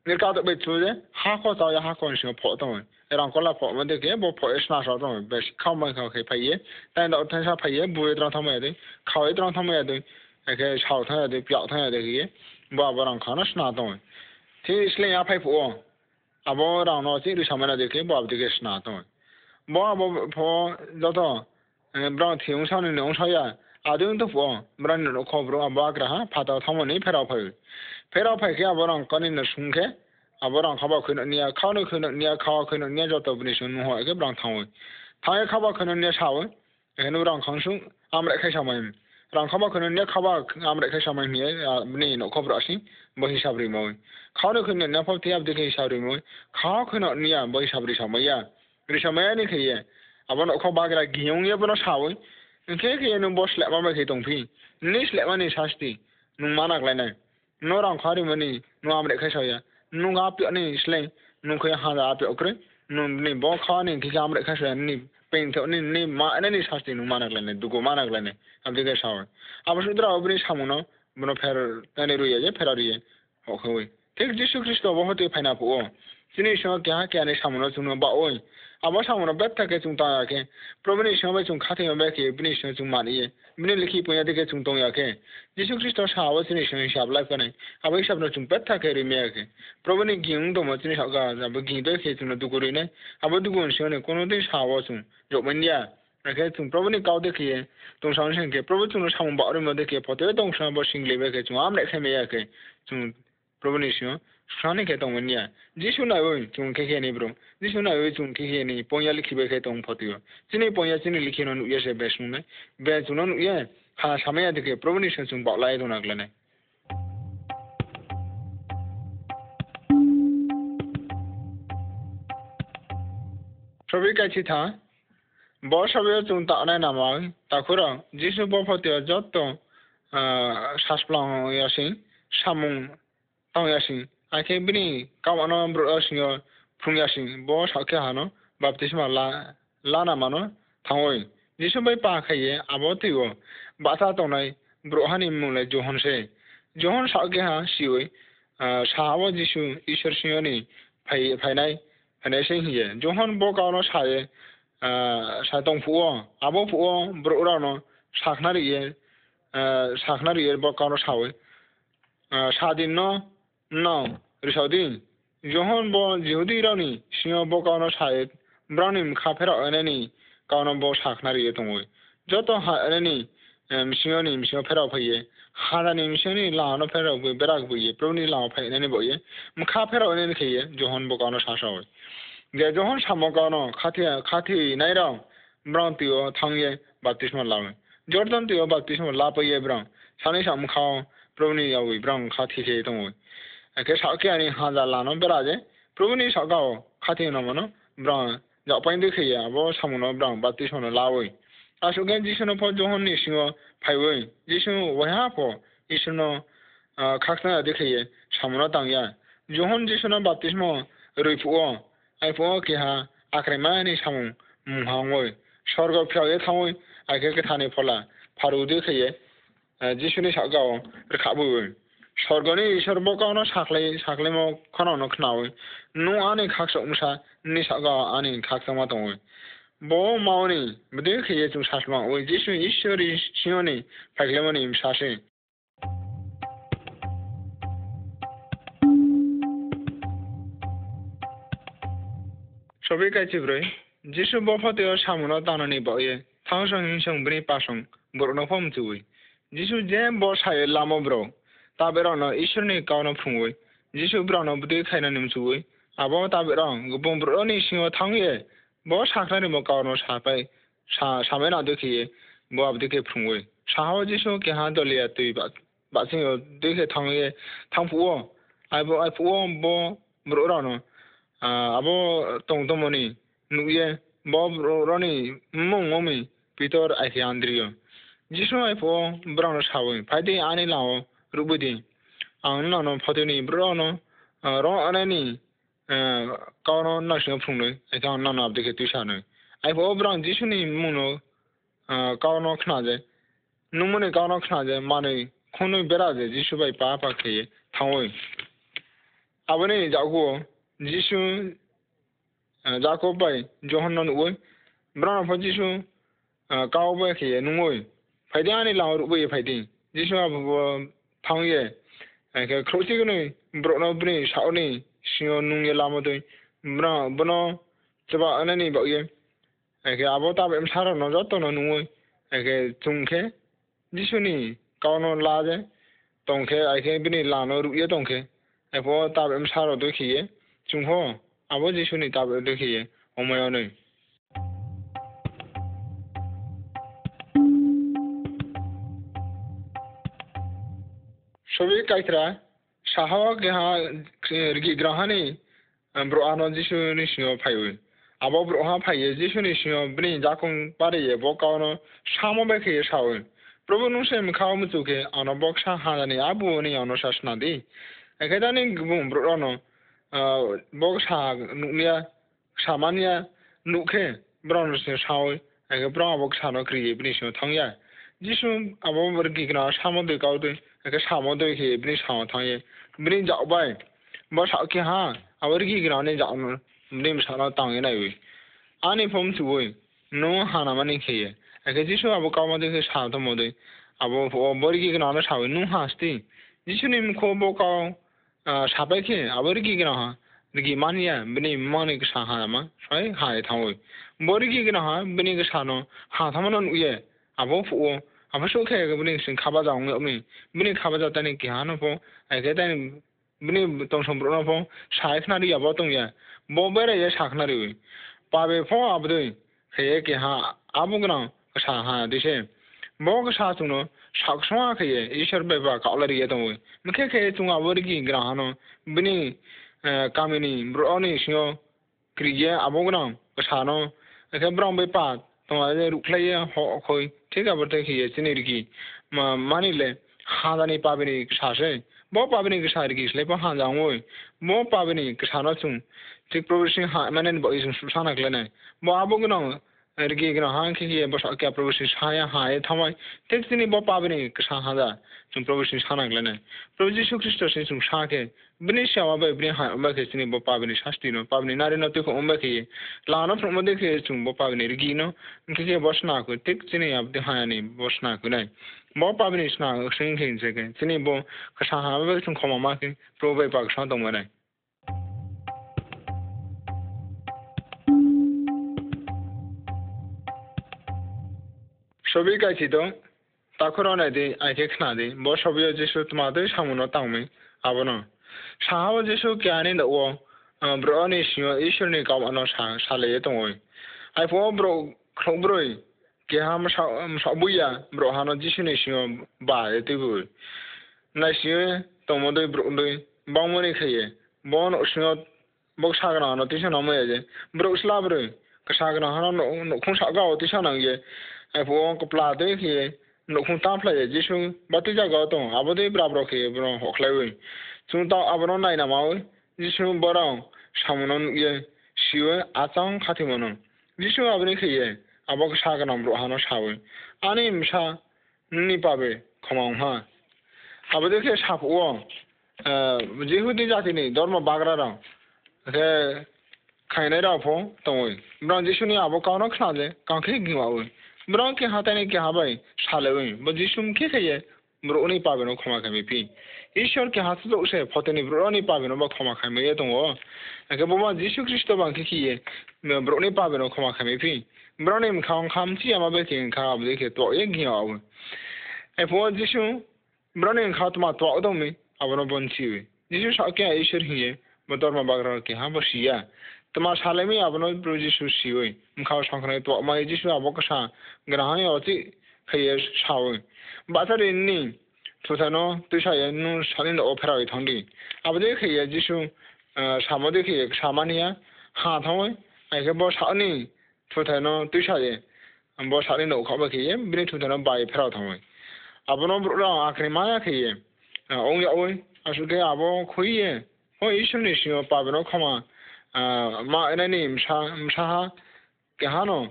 nir ka to be chu je ha ko ta ya ha ko shi pho to e rang ko la pho ma de ke bo pho es na sa to be kha ma kha khe phai ye tai da than sa phai ye bu e tra tha ma de kha e tra tha ma de eke chao tha de pya tha de ke bo abar rang kha na sna to thế इसलिए यहाँ पे abo rang no si ri shamana de ke bab de ke shna to bo abo pho do to bra thiung sa ne nong sa ya adun to pho bra ne ro kho bro abo agra ha pha ta thom ne phera phai phera phai ke abo rang kan ne sung ke abo rang khaba khun ne ya khaw ne khun ne ya khaw khun ne jo to bni shun ho ke bra thong tha ya khaba khun ne sa wa en rang khang sung amra khai sa mai rang khaba khun ne khaba amra khai sa mai ne ne no kho bro asin bởi sao đi mồi khó được khi nên nó phát tiếp được khi sao đi mồi khó khi nó nia bởi sao đi sao mấy à đi sao mấy đi khi à bọn nó không ba cái là giông nghĩa bọn nó sao ấy thế khi nó boss lại mà khi tổng phi nis lại mà nis hasti nó manak lại này nó rằng khó đi mà nè nó am lại khai sao ya nó gặp lại nè slay nó khi hàng ra bị ok nó nè bỏ khó nè khi am lại khai sao nè पेन थियो नि नि मा नि नि शास्ति नु मानक लाने दुको मानक लाने अब देखै सावर अब सुद्रा अब नि सामुनो মনে ꯃꯅꯣ ꯐꯦꯔ ꯇꯥꯅꯦꯔꯨ ꯌꯥꯏꯌꯦ ꯐꯦꯔꯥꯔꯤ ꯍꯣꯏ ꯊꯦꯛ ꯖꯤꯁꯨ ꯈ꯭ꯔꯤꯁꯇꯣ ꯕꯍꯣꯇꯦ ꯐꯥꯏꯅꯥ ꯄꯣꯑꯣ চিনি সঙ্গে কেহা কে আনে সামনে চুনো বা ওই আমার সামনে ব্যাগ থাকে চুং তা রাখে প্রবীণ সঙ্গে চুং খাতে বেখে বিনি সঙ্গে চুং মানিয়ে বিনে লিখি পুঁয়া দিকে চুং তং রাখে যিশু খ্রিস্ট সাহাব চিনি সঙ্গে হিসাব লাগবে নাই আবার হিসাব না চুং পেট থাকে মেয়াকে রাখে প্রবীণ গিং দম চিনি সাগা যাবে গিং দেখে চুনো দুগুরি নেই আবার দুগুন সঙ্গে কোনোদিন সাহাব চুং জমিন দিয়া eke chung probu ni kao dekhi ye tung sang shen ke probu chung sang ba ri mo dekhi pote tong sang bo sing le ke chung am le khme ke chung probu ni shu shani ke tong nya ji shu na yo chung ke ke ni bro ji shu na yo chung ke ke ni pon ya likhi be ke tong pote yo chini pon chini likhi non ye se be shun ne be chung non ye ha samaya dekhi probu ni shu chung bau lai ye don agle ne সবই কাছে থা बर tumta namai takura jisu bofatia jotto sasplang yasin samung tang yasin ake bini kamano bro yasin phung yasin bo sakhe hano baptisma la lana mano thangoi jisu bai pa khaiye aboti go bata tonai brohani mule johan se johan sakhe ha sioi sahawa jisu ishor sioni phai phai nai phai nai se hiye johan bo kaono saye dongpuo abo puo bro ura no sakna rie sakna rie bo karo sawe sadin no no risadin johon bo jihudi rani singo bo karo saet branim khapera aneni karo bo sakna rie tongwe joto ha aneni msingo ni msingo phera phaiye hara ni msingo ni la no phera bu berak bu ye pro ni la phai ne bo ye mkha phera aneni khaiye johon bo karo sasawe ᱡᱚᱦᱚᱱ 사모가노 카티 카티 나이랑 브랑티오 탕예 바티스마 라메 조르단 티오 바티스마 라파예 브랑 산에 삼카오 프로니 야위 브랑 카티 제동 ake sake ani haza lano beraje progni sagao khati no mono brang ja pain de khia bo samuno brang batti sono lawi asugen jisuno po johon ni singo phaiwe jisu waha po isuno khakna de khia samuno tangya johon jisuno baptismo rui puo 아이포케하 স্বর্গ 상웅 무항월 서거표에 상웅 ফলা ফারু 폴라 파루데케예 যিশুনি সাগাও খাবো সরগনি ঈশ্বর বকাওনো সাকলাই সাকলাই মো খনাওনো নু আনি খাকস উমসা নি সাগাও আনি খাকস মা তো মাওনি বদে খেয়ে চু শাসমা ওই যিশু ঈশ্বর সিওনি ফাগলেমনি সাসে सबैगासिब्रै जिसुबो फतेह सामुनो दानानै बावयो थांसं हिंसं ब्रै पासं बर'नो हमजुवै जिसु जे बसायो लामो ब्रो ताबेरावनो इसोरनि गावनो फुङै जिसु ब्रावनो दै खायना निमजुवै आबो ताबेराव गुबुन ब्र'नि सिङाव थाङो ब साखनानै मो गावनो साफाय सामेना दोखियो ब आबदिखे फुङै साहाव जिसु केहा दलिया दै बासिङो दैखे थाङो थांफुवो आइबो आइफुवो ब ब्र'रावनो abo tongtomoni nuye bob roni mong momi pitor aisi andrio jisno ifo brono shawi padi ani lao rubudi anno no patuni brono ro anani kaono nashno phungno aisa anno no abdike tushano ifo bron jisuni muno kaono khnaje numune kaono khnaje mane khunu beraje jisu bai pa pa kheye thawoi abone jago Giêsu giá cố bảy cho hắn non uối bra nó phải Giêsu cao bảy khi nung uối phải đi anh ấy lao uối phải đi Giêsu à thằng ye cái khâu chỉ cái này bro nó bên sau này siêu nung ye làm thôi bra bro nó cho bà anh bảo ye cái abo ta em sao nó rất to nó nung uối cái chung khe Giêsu này cao nó la chứ tổng khe ai khe bên này làm nó uối tổng khe ai phải ta em sao rồi tôi जोंह' आब' जिसुनि दाबो दोखोयो अमायानो सभी गायग्रा साहा गेहा गिग्राहानि ब्र'आनो जिसुनि सिङाव फायो आब' ब्र'हा फायो जिसुनि सिङाव ब्रि जाखं बारियो बक गावनो साम' बेखेयो सावो प्रभु नुसे मोखाव मुजुके आनो बक साहानि आबुनि आनो सासनादि एखायदानि गुबुन ब्र'आनो bo sa nia samania nukhe brown se sawi age brown bo sa no kriye bni se thang ya jisum abo mer ki gna samo de kau de age samo de ke bni sa thang ye bni ja bai bo sa ke ha abar ki gna ne ja bni sa na tang na wi ani phom su wi no ha na mani ke ye age jisu abo kau ma de ke sa to mo de abo bor ki gna na sa wi nu ha sti jisu ni mko bo kau साबेसे आबोर गिगोनाहा गिमानिया बिनि मानि गोसा हामा fry हायथावै बोरै गिगोनाहा बिनि गोसा न हाथामोन उये आबो फुओ आबो सखेगो बिनि सिं खाबा जावनो अमि बिनि खाबा जातानि गिहानो फो आइगे तानि बिनि तम सम्ब्रनो फो सायखनारि आबो तंया बोबेरे ये साखनारि पाबे फो आबदै हे गिहा आबो गोनां गोसा हा दिसे Moogsaatuno shakshuwa kaya ishar beba kaalar yeto we. Mkhe kaya tunga wargi grahano bini kamini mrooni shio kriye abogram kashano kaya brang bepa tunga de ruklaya ho khoi teka bata kiye chinirki mani le khadani pabini kashashe mo pabini kashari isle pa hanjang we mo pabini kashano chung tik provision manen bo isun susana klene mo abogram ꯔꯤꯒꯦꯒꯅ ꯍꯥꯡꯈꯤꯒꯦ ꯕꯁꯥꯀ꯭ꯌꯥ ꯄ꯭ꯔꯚꯨꯁꯤ ꯁꯥꯌꯥ ꯍꯥꯌꯦ ꯊꯃꯥꯏ ꯇꯦꯛꯁꯤꯅꯤ ꯕꯣ ꯄꯥꯕꯅꯤ ꯀꯁꯥ हादा तुम प्रभु श्री साना गलने प्रभु यीशु Christ से तुम साके बने श्यामा भाई बने हां अंबा के सिने बो पावनी शास्त्री नो पावनी नारे नो देखो अंबा के लानो प्रभु देखे तुम बो पावनी रिगी नो के बसना को टेक सिने आप दे हां ने बसना को नहीं बो पावनी स्ना सिंह हिंसे के सिने बो कसा हां बे तुम खमा मा के प्रभु भाई पाक सा तुम नहीं ꯁꯣꯕꯤ ꯀꯥꯏꯁꯤꯗꯣ ꯇꯥꯈꯨꯔꯣꯅꯦꯗꯤ ꯑꯥꯏꯀꯦ ꯈꯅꯥꯗꯤ ꯕꯣ ꯁꯣꯕꯤ ꯖꯤꯁꯨ ꯇꯨꯃꯥꯗꯣ ꯁꯥꯃꯨꯅꯣ ꯇꯥꯎꯃꯤ ꯑꯕꯅꯣ ꯁꯥꯍꯥꯕ ꯖꯤꯁꯨ ꯀꯌꯥꯅꯤ ꯗꯑꯣ ꯕ꯭ꯔꯣ ꯅꯤ ꯁꯤꯌꯣ ꯏꯁꯨꯔꯅꯤ ꯀꯥꯎ ꯑꯅꯣ ꯁꯥ ꯁꯥꯂꯦ ꯇꯣꯡꯣꯏ ꯑꯥꯏ ꯐꯣ ꯕ꯭ꯔꯣ ꯈ꯭ꯔꯣꯕ꯭ꯔꯣꯏ ꯀꯦꯍꯥ ꯃꯁꯥ ꯃꯁꯥꯕꯨꯌꯥ ꯕ꯭ꯔꯣ ꯍꯥꯅꯣ ꯖꯤꯁꯨꯅꯤ ꯁꯤꯌꯣ ꯕꯥ ꯌꯦꯇꯤꯕꯨ ꯅꯥꯏꯁꯤꯌꯦ ꯇꯣꯃꯣꯗꯣꯏ ꯕ꯭ꯔꯣ ꯗꯣꯏ ꯕꯥꯡꯃꯣꯅꯤ ꯈꯩꯌꯦ ꯕꯣꯟ ꯎꯁꯤꯌꯣ ꯕꯣꯛ ꯁꯥꯒꯅꯥ ꯅꯣ ꯇꯤꯁꯅꯣ ꯃꯌꯦ ꯕ꯭ꯔꯣ ꯁ꯭ꯂꯥꯕ꯭ꯔꯣꯏ ꯀꯁꯥꯒꯅꯥ ꯍꯥꯅꯣ ꯅꯣ ꯈꯣꯡ ꯁꯥꯒꯥ ꯇꯤꯁꯅꯥ ꯅꯪꯒꯦ ai fo ko pla de hi no kun ta pla ye jisu bati ja ga to abode bra bro ke bro ho khlai we sun ta abro nai na ma we jisu bora samonon ye siwe atang khati monon jisu abre ke ye abok sha ga nam ro hano shawe ani msha ni pabe khomang ha abode ke shap o জিহুদি জাতিনি ধর্ম বাগরারা হে খাইনাইরা ফো তমই ব্রাঞ্জিশুনি আবো কাউন খালে কাউকে গিমাওই ꯃꯔꯣꯡꯀꯤ ꯍꯥꯇꯥꯅꯤ ꯀꯌꯥ ꯍꯥꯕꯥꯏ ꯁꯥꯂꯦꯋꯤ ꯃꯖꯤꯁꯨꯝ মর উনি ꯃꯔꯣꯅꯤ ꯄꯥꯕꯦꯅꯣ ꯈꯣꯃꯥ খামি P ঈশ্বর কে হাতে তো উসে ফতেনি ব্রনি পাবে না বা ক্ষমা খামি এ তো একে বাবা যিশু খ্রিস্ট বাংকে কি ব্রনি পাবে না ক্ষমা খাইমে ফি ব্রনি খাম খামছি আমাবে কি খাব দেখে তো এ গিয়া আব এ পো যিশু ব্রনি খা তোমা তো দমে আবার বঞ্চিবে যিশু সাকে ঈশ্বর হিয়ে মতর মা বাগরা কে হা বসিয়া 마샬렘이 아브노이 브루지슈시의 카오샹크네 또 마이지슈 아보카샤 그라하니 어찌 그의 샤오 바타린니 조사노 뜻하연누 샤린 오페라의 통리 아버지 그의 지슈 샤모데 그의 샤마니아 하통의 아이게 뭐 샤니 조사노 뜻하예 뭐 샤린 오카바 그의 미네 조사노 바이 페라 통의 아브노 브라 아크리마야 그의 옹이 오이 아슈게 아보 코이에 어 이슈니 시오 파브노 카마 ma na ni msha msha ha ke ha no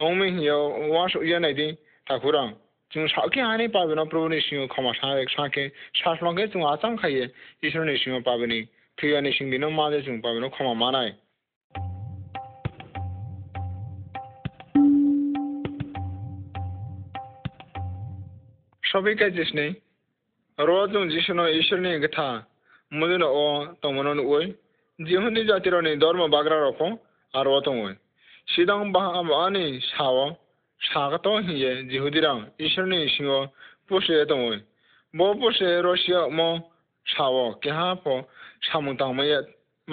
ong mi yo wa shu ye nai di ta khu ra chung sha ke ha ni pa ba no pro ni shin ko ma sha ek sha ke sha long ke chung a chang khai ye yi shu ni shin pa ba ni phi ya ni shin bi no ma de chung pa ba no kho ma ma nai সবই কাজ নেই রোজ যিশুনো ঈশ্বরনি কথা মুদিন ও তমনন ওই जिहुनि जातिरनि धर्म बाग्रा रखो आरो अतङै सिदां बाहानि साव सागत हिये जिहुदिरां इसोरनि सिङाव पुसे दङै ब पुसे रसिया म साव केहा प सामुं तांमैया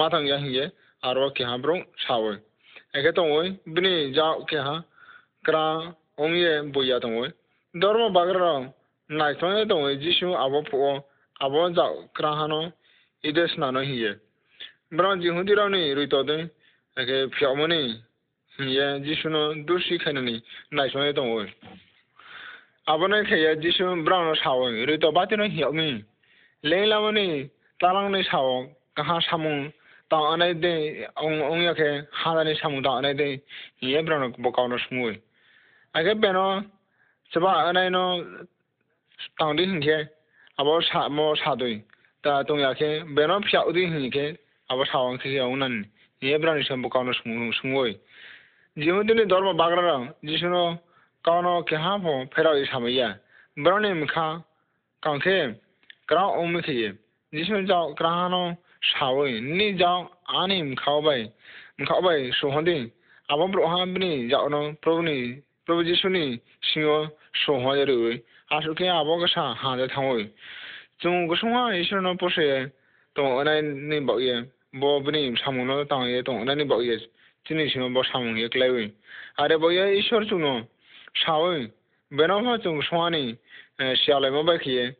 माथां याहिये आरो केहा ब्रं सावै একে তঙই বিনি যাও কেহা ক্রা অংয়ে বইয়া তঙই ধর্ম বাগ্র নাইথয়ে তঙই যিশু আব প আব যাও ক্রাহানো ইদেশ নানো হিয়ে branji hundi rauni rui to den ke phyamo ni ye jisu no du shi khane ni nai so ne dong wo abone ke ye jisu brown no sawo rui to ba ti no hiyo mi le la mo ni ta lang ni sawo ka ha samu ta anai de ong ong ya ke ha da ni samu ta anai de ye brown ko ka no smu a ke pe no se ba anai no ta ndi hin ke abo sa mo sa doi ta tong ya ke be no phya u di hin ke 아바 상황이 오난 예브라니 전부 가노 숭고이 지호드니 더마 바그라라 지시노 가노 개하포 페라이 사마야 브라니 미카 강케 그라 오미티 지시노 자 그라노 샤오이 니자 아니 미카오바이 미카오바이 소혼디 아바 브로하브니 자노 프로니 প্রভু যিশুনি সিংহ সোহাজে রুই আসুকে আবগসা হাজে থামুই চুম গুসুমা ঈশ্বর পোষে তো অনাই নি বগে bo samungno tangye tongnani bagye chini sima bo samungye klaiwi are bagye ishor chuno shawi beno ma chung shwani shiale mo bakye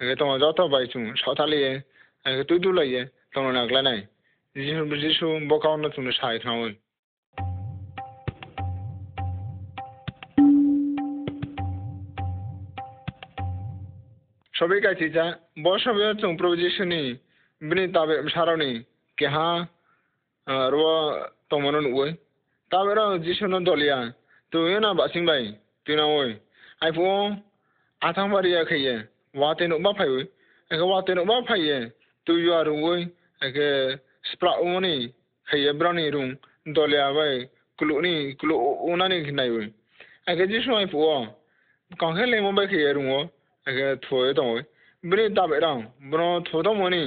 ge tong ja to bai chung shatali ge tu du lai tong na kla nai jisu jisu bo kaun na chung shai thawi সবাই কাছে যা বর্ষা চুং প্রভু যিশুনি বিনীত সারণী कि हाँ रो तोमोनो नुगोय तामेरो जिसुनो दलिया तुयो ना बासिंबाय तुनावय आइफो आथांबारिया खैये वाते नुबा फायो एखे वाते नुबा फायो तुयो आरुगोय एखे स्प्राउनि खैये ब्राउनि रुं दलिया बाय कुलुनि कुलु उनानि खिनायो एखे जिसु आइफो कांखे लेमो बाय खैये रुङो एखे थोयो तोय ब्रे ताबेरां ब्रो थोदोमोनि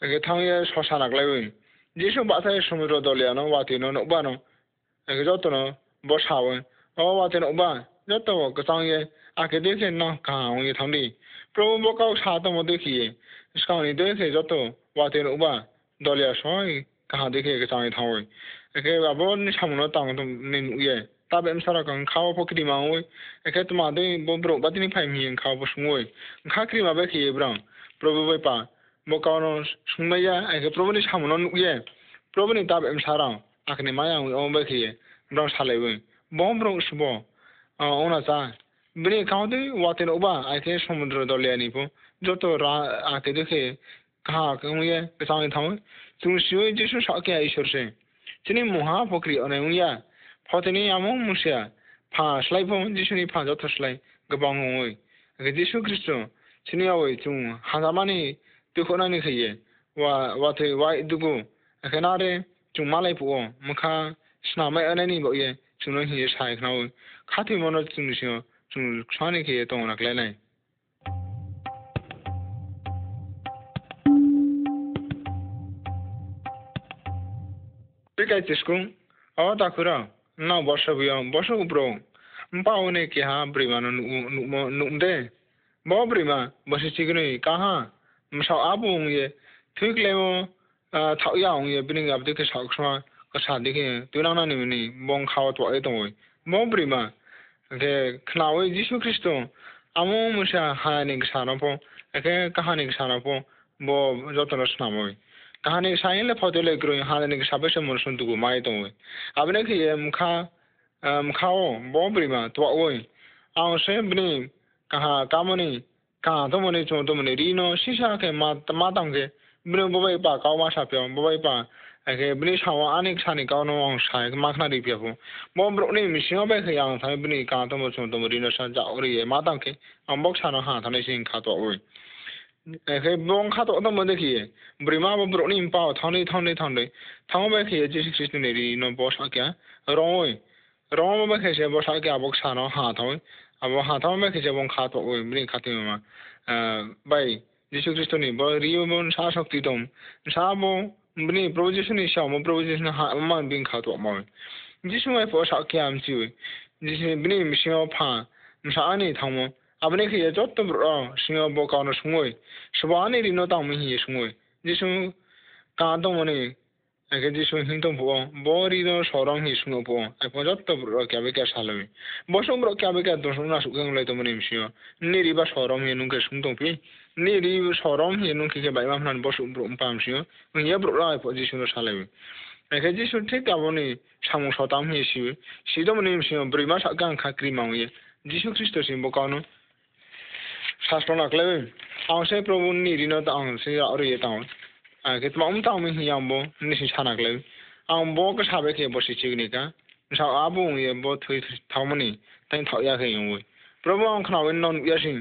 탕에 소산학 라이 지수 바사에 숨으로 돌려노 와티노 오바노 그 저토노 보사원 어 와티노 오바 저토 그 상에 아케데센 나 강이 탕리 프로모카우 사도모 되기에 스카니 되세 저토 와티노 오바 돌려 소이 가하 되게 그 상에 타오이 그 아본 사모노 땅도 닌예 tabe msara kan kawo po kri ma oi e ke tuma de bo bro batini phai mi kan kawo po smoi kha kri ma be ki e bra pro bo pa mokaono sungmaya ake probani samono nukye probani tab emsarang akni maya omba kiye brang salaiwe bom brang subo ona sa bini kaudi watin uba ake সমুদ্র দলে আনিপো যত রা আকে দেখে ঘা কুয়ে পেসাং থাও তুমি শিওই যিশু সাকে ঈশ্বর সে তিনি মহা ফকরি অনে উয়া ফতনি আমো মুসিয়া ফা স্লাইপো যিশুনি ফা যত স্লাই গবাং হুই যিশু খ্রিস্ট তিনি আওই তুমি হাজামানি ꯇꯨꯈꯠꯅꯅꯤ ꯈꯩꯌꯦ ꯋꯥꯊꯩ ꯋꯥꯏꯗꯨꯒꯨ ꯈꯦꯅꯥꯔꯦ ꯆꯨꯡꯃꯥ ꯂꯩꯄꯣꯛꯑꯣ ꯃꯈꯥ ꯁꯅꯥꯃꯩ ꯑꯅꯅꯤ ꯕꯛꯌꯦ ꯆꯨꯡꯅ ꯍꯤꯌꯦ ꯁꯥꯏ ꯈꯅꯥꯎ ꯈꯥꯊꯤ ꯃꯣꯅ ꯆꯨꯡꯁꯤꯌꯣ ꯆꯨꯡ ꯁꯥꯅꯤ ꯈꯩꯌꯦ ꯇꯣꯡꯅ ꯀꯂꯦ ꯅꯥꯏ Пикайтесь кун, а вот так ура, на больше бьем, больше убро. Мпауне киха брима ну нумде, бо брима, больше чигны, каха. မရှောက်အဘုံရေသူကလေးမထောက်ရအောင်ရေပြင်းကပ်တဲ့ကရှောက်ရှမကစားတဲ့ကတူနာနာနေနေမုံခါတော့အဲ့တော့မောပရိမာကေခနာဝေယေရှုခရစ်တုအမောမရှာဟာနေကစားတော့ပုံအကေကဟာနေကစားတော့ပုံဘောဇတ်တော်စနာမောကဟာနေဆိုင်လေဖော်တယ်လေကရဟာနေကစားပဲမရှင်တူကိုမိုက်တော့အဘနေခေမခါမခါဘောပရိမာတော့ဝင်အောင်ရှင်းပြင်းကဟာကမနီ ka to mone chon to mone ri no shi sha ke ma ta ma tang ke mre bo bai pa ka ma sha pyo bo bai pa a ke bri sha wa ani sha ni ka no ang sha ke ma khna ri pyo mo bro ni mi shin ba ke yang sa bri ka to mo chon to mo ri no sha ja ori ye ma tang ke ang bok sha no ha ta ne shin ka to ori 哎，弄卡多那么的去，不然嘛，不容易跑，躺嘞躺嘞躺嘞，躺呗去，就是就是那里弄包啥个，让喂，让我们开始包啥个，包啥弄哈躺。अब हाँ था मैं किसे बों खातो ओ मेरे खाते में मां भाई यीशु ख्रिस्टो ने बो रियो बों सा शक्ति तुम सा बो बने प्रभु यीशु ने शा मो प्रभु यीशु ने हा मान बिन खातो मो यीशु मैं पो सा क्या हम चीवे यीशु बने मिशियो फा सा ने था मो अब ने किसे जो तुम रो सिंह बो कानो सुंगोई सुबह ने रिनो ता मही सुंगोई यीशु का तो मने 애게지쇼 행동보고 머리도 소랑 희수노보 에코졌다 부르 캬베캬 살미 보송브로 캬베캬 도송나 수경을 해도 머님시요 니리바 소랑 예능게 숨동피 니리 소랑 예능게 바이마만 보송브로 음팜시요 예브로라 포지션을 살미 애게지쇼 택 아보니 사무 소담 희시 시도 머님시요 브리마 사강 카크리마오예 지수 크리스도 심보카노 শাসন আকলে আংসে প্রভু নিরিনত আংসে আর ইয়ে তাহলে ကတမမတောင်းမင်းဟီအောင်ဘောနိရှင်ချနာကလေးအောင်ဘောကစားပဲကေဘောစီချိကနေကဆောအဘုံရေဘောထွေးထောင်းမနီတိုင်းထောက်ရခေယုံဝေပရဘောင်ခနာဝင်းနွန်ရရှင်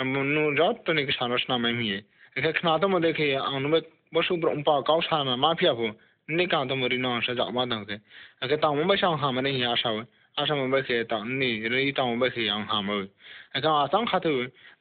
အမနူရတ်တနိကစားနစနာမင်းဟီအခခနာတော့မတဲ့ခေအောင်နမဘောစုဘရုံပါကောက်စားမမဖျက်ဘူးနိကောင်တော့မရီနောဆကြမတော့ကေအခတောင်းမရှောင်းဟာမနေရဆောအဆမဘခေတောင်းနီရီတောင်းဘခေအောင်ဟာမအခါအဆောင်ခတ်သူ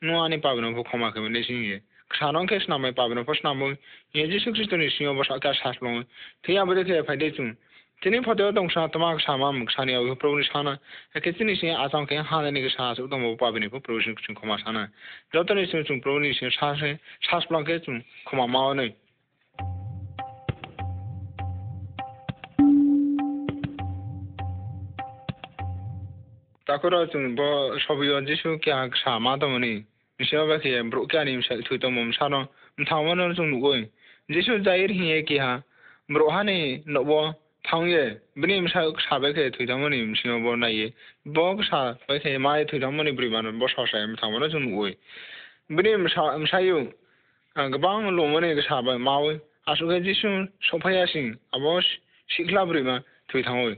နွားနေပါဘနဘခမခမနေရှင်ရေ Krzanong też namy pabno posznamy, Jezus Chrystus sił bosza też haslą, ty ja będę tyle fajdy cun. Tyny podeł tą szana tomak szamam, krzania u progu szana, a kiedy nie się asam kien hane nie szas, u tomu pabni po progu cun koma szana. Doto nie się cun progu nie się szas, szas plankę cun, koma mało nie. তাকর বো সবই অজিসু কি আগ সামা তমনি mshaba ke mbrukani msha tuto mshano mthawana nzo nugoi jisho zair hiye ki ha mrohane nobo thangye bini msha kshabe ke tuitamoni mshino bo na ye bo ksha ba ke ma ye tuitamoni briman bo sha sha mthawana nzo nugoi bini msha msha yu gabang lo mone ksha ba ma we asuge jisho shophaya sing abo shikla brima tuitamoi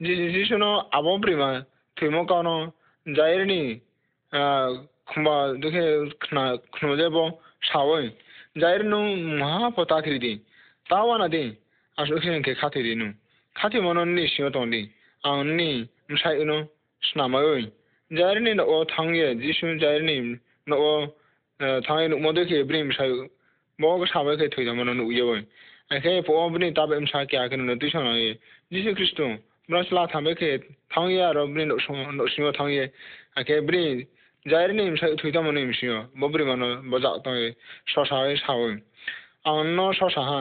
jisho no abo brima tuimo kano zair ni 呃。ꯈꯨꯝꯃꯣꯖꯦꯕꯣ ꯁꯥꯋꯣꯏ ꯖꯥꯏꯔꯅꯨ ꯃꯍꯥ ꯄꯣꯇꯥ ꯈꯤꯔꯤꯗꯤ ꯇꯥꯋꯥꯅꯗꯤ আসলে সেখানে খাতে দিনু খাতে মননি সিমতনি আংনি মশাই উনো স্নামায়ই জারনি ন ও থাঙ্গে Jisu জারনি ন ও থাঙ্গে nook মদে কে brim সাই mug সাবে কে থই মন নু ইয়ই একে পোবনি তাবে মশা কে আকে ন তুই সন এ জিসু খ্রিস্ট ব্রাসলা থামে কে থাঙ্গে আর ব্রিন সিমা থাঙ্গে একে ব্রিন जायरनि थुइथामोनि मिसिङो बब्रिमानो बजातङे शशावे सावो आंनो शशाहा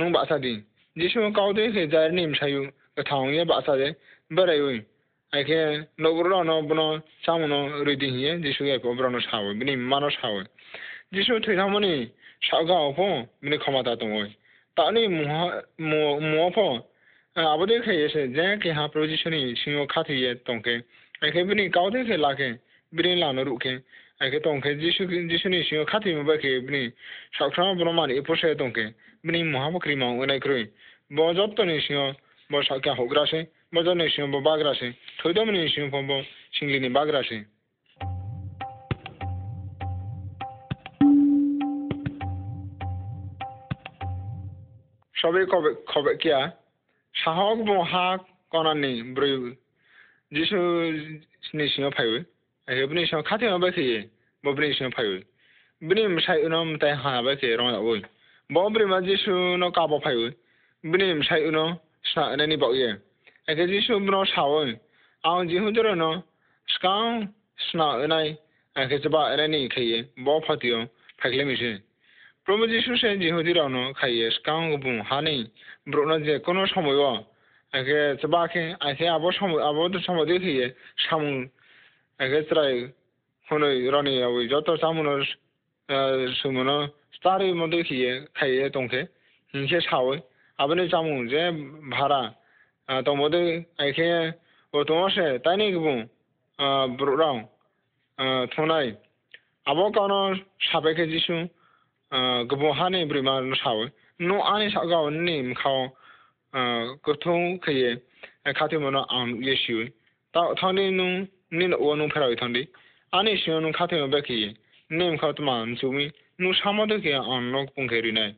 नों बासादि जिसुमो कावदे हे जायरनि मिसायु थावङे बासादे बोरायु आइखे नगरो न बनो सामनो रिदि हिये जिसु याइखो ब्रनो सावो बिनि मानो सावो जिसु थुइथामोनि सागा अफो बिनि खमाता दङो तानि मुहा मुफो আবদে খেয়েছে যে কে হা প্রজিশনি সিংহ খাতিয়ে তঙ্কে একে বিনি কাউদে খে লাগে bini lang no rukhin ake tongke jishu jishu ni shingo khati mba ke bini shakshama brahman e poshe tongke bini mohama krima unai krui bo jotto ni shingo bo shakya hogra se bo jotto ni shingo bo bagra se thoidam ni shingo bo bo shingli ni bagra se সবে কবে খবে কিয়া সাহক বহাক কনানি ব্রৈ যিশু নিশিও ফাইবে ai nó nó khát bác thì, bố phải Ayo bini shon khati ma basi bo bini shon phayu. Bini mshai unom tai ha basi rong la oi. Bo bini ma jishu no ka bo phayu. Bini mshai unom sna nani bo ye. Ake jishu bno shawo. Aon jihu joro no skang sna nai. Ake jaba nani khaye bo phatiyo phakle mishe. প্রভু যীশু সে যিহুদির on খাইয়ে cái broom হানি cái যে কোনো সময় একে বাকে আইসে আবার সময় আবার সময় দিয়ে খাইয়ে সামু एक्सराइ हनै रनियाव जथ' सामुनो सुमुनो સ્ટારી મોદી ખીએ ખાઈએ તોંખે હિંસે છાવે આપણે ચામું જે ભારા તો મોદી આખે ઓ તોંશે તાની ગબું બ્રોરાઉ થોનાઈ આબો કાનો સાપે કે જીશું ગબું હાને બ્રીમાર છાવે નો આની સાગાવ નીમ ખાઓ કથું ખીએ ખાતી મનો આમ યેશીવે તા થાની nin wanu pherai thandi ani shionu khate no beki nim khat man chumi nu samade ke anlok pungheri nai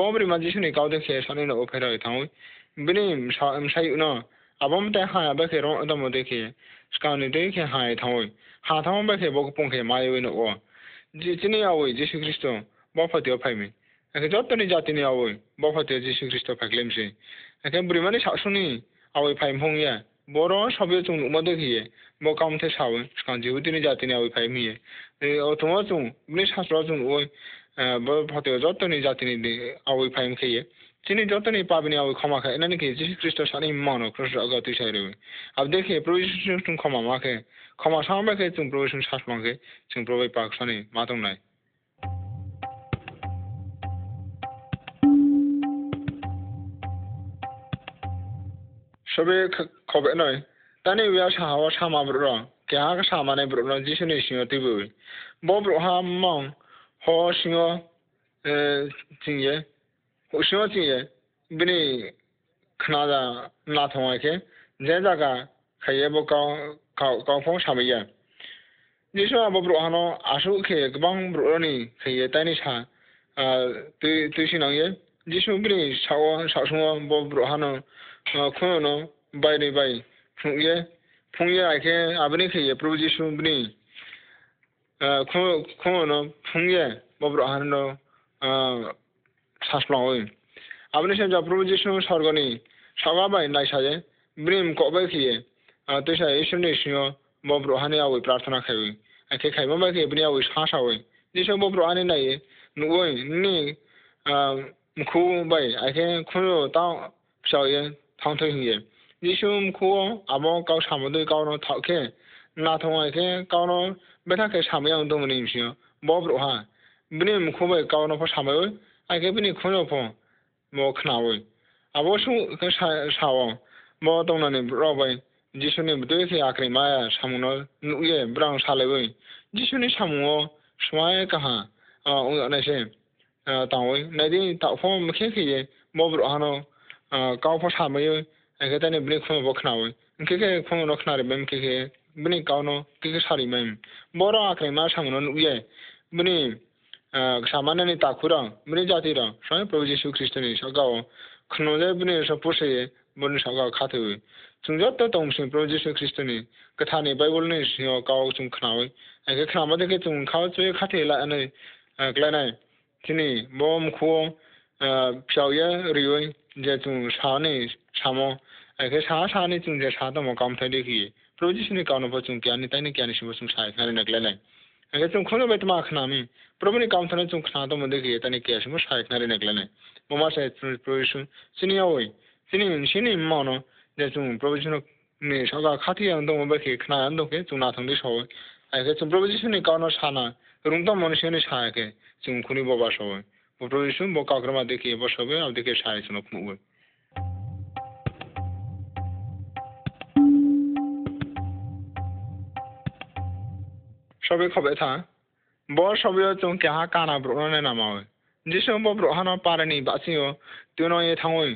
bobri ma jisuni kau de khe sani no pherai thau bilim sham shai una abam ta ha ba ke ro adam de ke skani de ke ha thau ha thau ba ke bok punghe mai we no o ji chini ya we jisu kristo ba phati o phaimi একে যতনি জাতি নিয়ে আবই বফতে যীশু খ্রিস্ট ফাকলেমসে একে বুড়িমানি শাশুনি আবই ফাইম হংয়া বড় সবে চুন উমাদে গিয়ে مقام ثابت كان جهودي نجاتني أو فهمية أو تماتم بلش حسراتم أو بفتوى جاتني جاتني دي أو فهم كيه তিনি যতনই পাবেন ওই ক্ষমা খায় এনে নাকি যীশু খ্রিস্ট সারি মানো খ্রিস্ট অগতি সাইরবে আব দেখে প্রভু যিশু ক্ষমা মাখে ক্ষমা সামাখে তুমি প্রভু যিশু শ্বাস মাখে তুমি প্রভু পাক সানি মাতম নাই সবে খবে নয় Tani wya shahawa shama bro kya ka shama ne bro no jisu ne shingo ti bu. Bo bro ha mong ho shingo ting ye. Ho shingo ting ye. Bini khna da na thong ai ke. Zen da ka khaye bo ka ka ka phong shama ye. Jisu abo bro ha no asu ke gbang bro ni khaye tani sha. Tu tu shinang ye. Jisu bini shawo shasung bo bro ha no khono no bai ni bai. ꯐꯨꯡꯒꯦ ꯐꯨꯡꯒꯦ ꯌꯥꯏꯈꯩ ꯑꯥꯕꯅꯤ ꯈꯩꯌꯦ ꯄ꯭ꯔꯚꯨ ꯖꯤꯁꯨꯕꯅꯤ ꯈꯣꯡꯅꯣ ꯐꯨꯡꯒꯦ ꯕꯕ꯭ꯔꯣ হানো সাসমাওই আপনি সে যা প্রভু যীশু স্বর্গনি সবাবাই নাই সাজে brim কবে খেয়ে তুই সাই ঈশ্বরনি সিংহ বব্র হানি আবই প্রার্থনা খাইবি একে খাইবা খেয়ে এমনি আবই শ্বাস আবই যেসব বব্র হানি নাই নুই নি খু বাই একে খুঁজো তাও সাউয়ে থাউথই হিয়ে ni shum kuo amo kao shamo de kao no thao ke na thong ai ke kao no beta ke shamo yang dong ni shi bo bro ha bini mu ko ba kao no pho shamo oi ai ke bini khon no pho mo khna oi abo shu ke sha sha wa mo dong na ni bro bai ji shu ni bu de se akre ma ya shamo no nu ye brang sha le oi ji shu ni shamo o shwa ye ka ha a ong na she 呃，单位，那点大方没看看的，没不着哈呢，呃，高坡山没有。aga tani bini khung bo khnawi kike khung no khnari bem kike bini kauno kike sari mem boro akre ma samnon uye bini সামান্য নি তাকুরা mini জাতিরা স্বয়ং প্রভু যীশু খ্রিস্টনি সগাও খনলে বিনি সপুসে বনি সগাও খাতে হই চুংজত তো তংসে প্রভু যীশু খ্রিস্টনি কথা নি বাইবেল নি সিও কাও চুং খনাও একে খনামা দেখে চুং খাও চুই খাতে লা নে গ্লানাই তিনি বম খু পিয়াও ইয়া রিওই 这种厂内厂么，哎，个厂厂内种这厂都么搞不太的去，不就是你搞那不种干的，但你干的什么种啥看的那个嘞？哎，个种可能没他妈看那面，不么你搞不成种看都没得去，但你干什么啥看的那个嘞？我嘛是种 provision，今年我，今年今年嘛呢，这种 provision 那啥个卡提样都没去，看样都去种那同的少，哎，个种 provision 你搞那啥呢？রুমটা মানুষের সাহায্যে চুমখুনি বাবা সবাই ꯄꯣꯔꯇꯨꯒꯤꯁꯁꯨ ꯑꯃꯨꯛ ꯀꯥꯎꯈ꯭ꯔꯃꯗꯤ ꯀꯦꯕ ꯁꯣꯕꯦ ꯑꯗꯨꯗꯤ ꯀꯦ ꯁꯥꯏꯁꯅꯣ ꯈꯨꯃꯨ সবে খবে থা বর সবে চং কেহা কানা ব্রোনে নামাও যিশু ব ব্রহানো পারেনি বাসিও তুনো এ থাঙই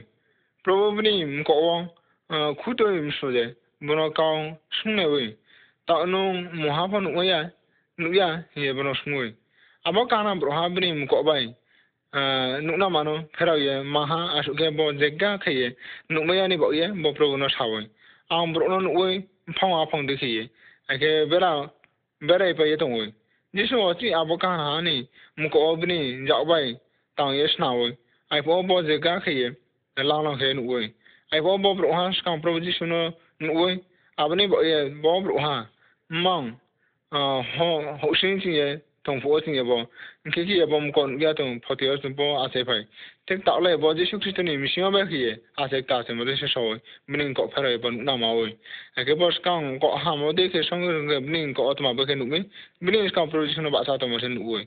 প্রভু বনি কো খুতই সুজে বনো কাও শুনে ওই তা নু মহাপন ওয়া নুয়া হে বনো শুই আবো কানা ব্রহা বনি কো বাই nào mà à, nó nuknamano pheraye maha asuke bo jegga khaye nukmayani bo ye bo progono sawe ang brono nukwe phong a phong dikhiye ake bera bera pa ye tongwe jisu oti aboka hani muko obni jakbai tang ye snawe ai bo bo jegga khaye lalo khe nukwe ai bo bo broha skam probu jisu no nukwe abni bo ye bo broha à ho ho sin ye sinh tongpo sing yabo ke ki yabo mkon ya tong photio sumpo ase phai tek ta le bo jisu kristo sinh misio ba ki ase ta se mo se so mning ko phara yabo na ma oi ke bos ka ko ha mo de ke song rong mning ko atma ba ke nu mi mning ka provision ba sa to mo sen oi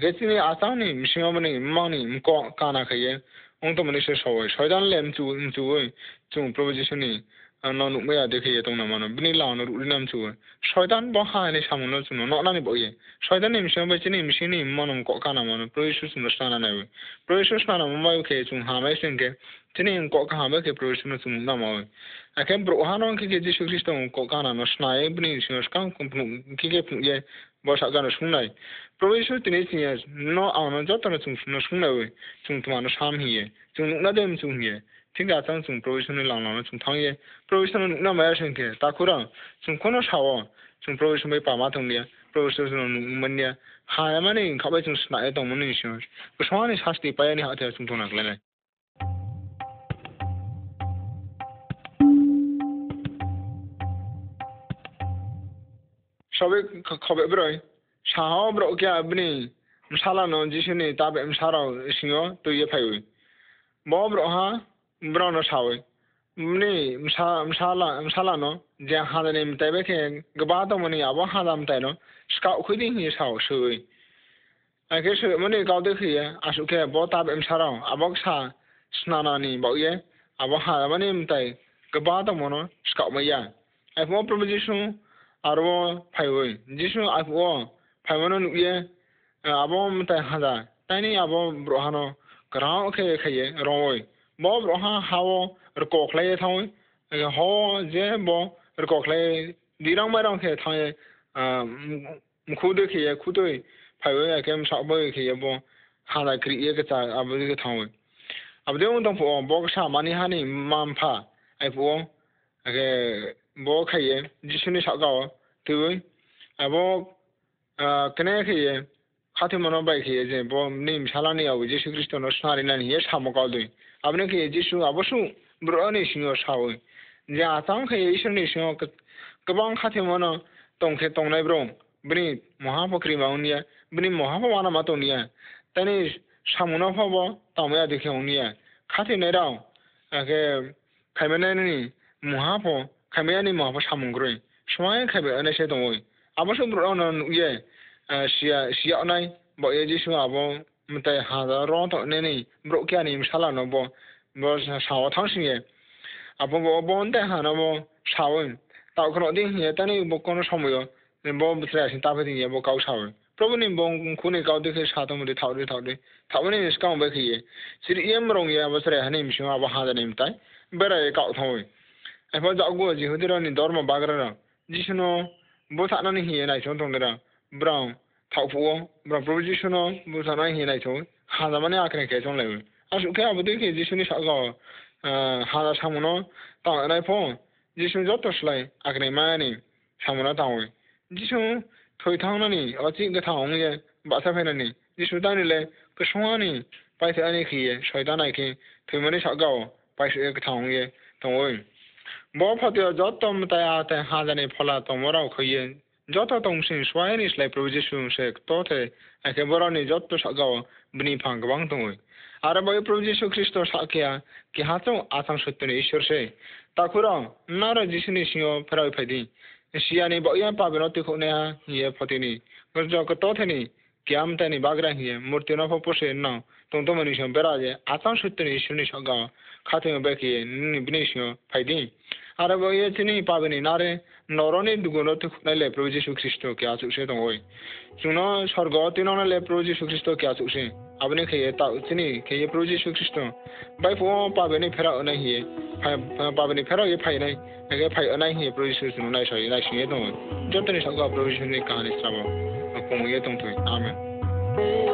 ke ti ni asa ni misio mning mang này ni mko kana khaye ong to mo se so oi shaidan lem chu chú, oi chu provision này ꯅꯣꯡ ꯅꯨꯛꯃ ꯌꯥꯗꯦ ꯀꯩ ꯇꯧꯅ ꯃꯥꯅ ꯕꯤꯅꯤ ꯂꯥꯎꯅ ꯔꯨꯛ ꯅꯝ ꯆꯨ ꯁꯣꯏꯗꯥꯟ ꯕꯣ ꯍꯥꯅꯤ ꯁꯥꯃꯨꯅ ꯆꯨꯅ ꯅꯣꯛ ꯅꯥꯅꯤ ꯕꯣꯏ ꯁꯣꯏꯗꯥꯟ ꯅꯤꯝ ꯁꯦꯝ ꯕꯩ ꯆꯤꯅꯤ ꯃꯤꯁꯤꯅꯤ ꯃꯣꯅꯝ ꯀꯣ ꯀꯥꯅ ꯃꯣꯅ ꯄ꯭ꯔꯣꯏꯁꯨ ꯁꯨꯅ ꯁꯥꯅ ꯅꯥꯏ ꯄ꯭ꯔꯣꯏꯁꯨ ꯁꯥꯅ ꯃꯃꯥꯏ ꯀꯦ ꯆꯨ ꯍꯥꯃꯦ ꯁꯤꯡꯒꯦ ᱪᱤᱱᱤ ᱠᱚ ᱠᱟᱦᱟᱢᱮ ᱠᱮ ᱯᱨᱚᱤᱥᱩ ᱱᱟ ᱪᱩᱢ ᱱᱟ ᱢᱟᱣ ᱟᱠᱮ ᱵᱨᱚ ᱦᱟᱱᱚᱱ ᱠᱮ ᱡᱤᱥᱩ ᱠᱨᱤᱥᱛᱚ ᱠᱚ ᱠᱟᱱᱟ ᱱᱟ ᱥᱱᱟᱭ ᱵᱤᱱᱤ ᱥᱤᱱᱚᱥ ᱠᱟᱱ ᱠᱚᱢᱯᱱᱩ ᱠᱤᱜᱮ ᱯᱩᱜᱮ বসা গান শুনাই প্রবেশু তিনি চিনিয়াস ন আনন্দ যতন চুম শুনে শুনে চুম তোমার সাম হিয়ে চুম না দেম চুম হিয়ে ꯊꯤꯡꯖ ꯆꯪ ꯁꯨꯝ ꯄ꯭ꯔꯣꯕꯦꯁꯟꯅꯦꯜ ꯂꯥꯡꯅ ꯁꯨꯝ ꯊꯥꯡꯌꯦ ꯄ꯭ꯔꯣꯕꯦꯁꯟꯅꯦꯜ ꯅꯝꯕ ꯌꯥ ꯁꯪ ꯊꯦ ꯇꯥꯈꯨꯔꯥ ꯁꯨꯝ ꯈꯣꯅ ꯁꯥꯋ ꯁꯨꯝ ꯄ꯭ꯔꯣꯕꯦꯁꯟ ꯕꯩ ꯄꯥꯃা ꯊꯪꯅꯦ প্রবেশের মানে হায় মানে খাবাই চুং স্নায় দম মনে নিশ সমানে শাস্তি পায়নি হাতে চুং তো নাগলে না সবে খবে ব্রয় সাহ ব্র কে আপনি সালানো জিসনে তাবে সারাও সিংহ তো ইয়ে ফাইবে ব্র হা ब्राउनाव सावो नै msa lano jeng hada nem tai beke gaba to mani abo hada mtai no ska ukhi ding ni sao sui a ke su mani gao de khi asu ke bo tab em sa rao abo sa snana ni bo ye abo hada mani mtai gaba to mono ska ma ya a mo proposition arwo phai oi jisu a wo phai mono nu ye abo mtai hada tani abo brohano grao ke khaye ro oi bo bro ha hawo rko khlai thau ho je bo rko khlai dirang marang khe thau ye khu de khe khu to phai we kem sa bo khe ye bo ha la kri ye ka ta ab de thau ab de un tong po bo sa mani ha ni mam pha ai po age bo khai ye jisu ni sa ga wa tu abo kene khe ye খাতে মনোবাই খেয়ে যে নিম সালানি আবু যীশু খ্রিস্ট নরসনারি নানি এ সামকাল দুই ꯑꯗꯨꯅꯒꯤ ꯑꯕꯁꯨ ꯕ꯭ꯔꯣꯅꯤ ꯁꯤꯡꯌꯣ ꯁꯥꯎꯏ ꯖꯥ ꯇꯥꯡ ꯈꯩ ꯏꯁꯔꯅꯤ ꯁꯤꯡꯌꯣ কবাং খাতে মনো টংখে টংনাই ব্রং বনি মহাপক্রি মাউনিয়া বনি মহাপমানা মাতনিয়া তানি সামুনা ফব তাময়া দেখে উনিয়া খাতে নাই রাও আগে খাইমেনানি মহাপ খাইমেয়ানি মহাপ সামুগ্রই সময় খাইবে অনেক সে দমই আবার সব ইয়ে সিয়া সিয়া নাই বয়ে যে আবং mate hada rong to ne ni bro kya ni shala no bo bo shawo thang shi ye apo bo bon de ha no bo shawon ta khro de ye ta ni bo kono samoyo ne bo bisra sin ta pe din ye bo kau shawon প্রভু নিম বং খুনে cow দেখে সাতম রে থাউরে থাউরে থাউরে নিস কাউ বেখিয়ে শ্রী এম রং ইয়া বসরে হানিম সিং আবা হাদা নিম তাই বেড়া এ কাউ থাউই এবার যাও গো জি হুদির নি ধর্ম বাগরা জিসুনো বসানা নি হিয়ে নাই সন্তং রা brown 淘宝，我不平时就是说，我们说那一点东西，现在我们也不认识他们了。可是我们看到他们呢，就是说，到处是他们，他们买的，他们单位，就说，腿疼了呢，他这个行业，把他骗了呢，就是到了呢，不喜欢呢，把他那个睡到那他那个，他们那个小狗，把那个行业，单位，包括这个，到处我们大家在，现在呢，发了，他们没有去。ꯖꯣꯇꯣꯇꯣꯡꯁꯤꯡ ꯁ꯭ꯋꯥꯏꯅꯤꯁ Najprawdziwszym Ktoty, jakie borony jotto szagało, bni pang bangtungui. Arabowie prawdziwszy Chrysto szakia, ki hacą asam szutyny iszurszy. Takuro, nara dzisyny się prawi pedi. Siani bo ja pabino tych uneha je potini. Grzoko totyni, মূর্তি kiamteni bagrangie murtinopo puse নিশ tungtomanisho beraje asam shutuni shunisho গাও খাতে bekie nibinisho phaidin আর বইয়ে চিনি পাবেনি না রে নরনে দুগুণত খুনাইলে প্রভু যীশু খ্রিস্ট কে আছু সে তো ওই চুন স্বর্গ তিন তিনলে প্রভু যীশু খ্রিস্ট কে আছু সে আপনি খেয়ে তা চিনি খেয়ে প্রভু যীশু খ্রিস্ট ভাই পো পাবেনি ফেরা অনাই হিয়ে পাবেনি ফেরা ইয়ে ফাই নাই ফাই অনাই হিয়ে প্রভু যীশু নাই সরি নাই সিয়ে তো যতনি সব প্রভু যীশু কাহানি শ্রাবণ 我每一种都啱嘅。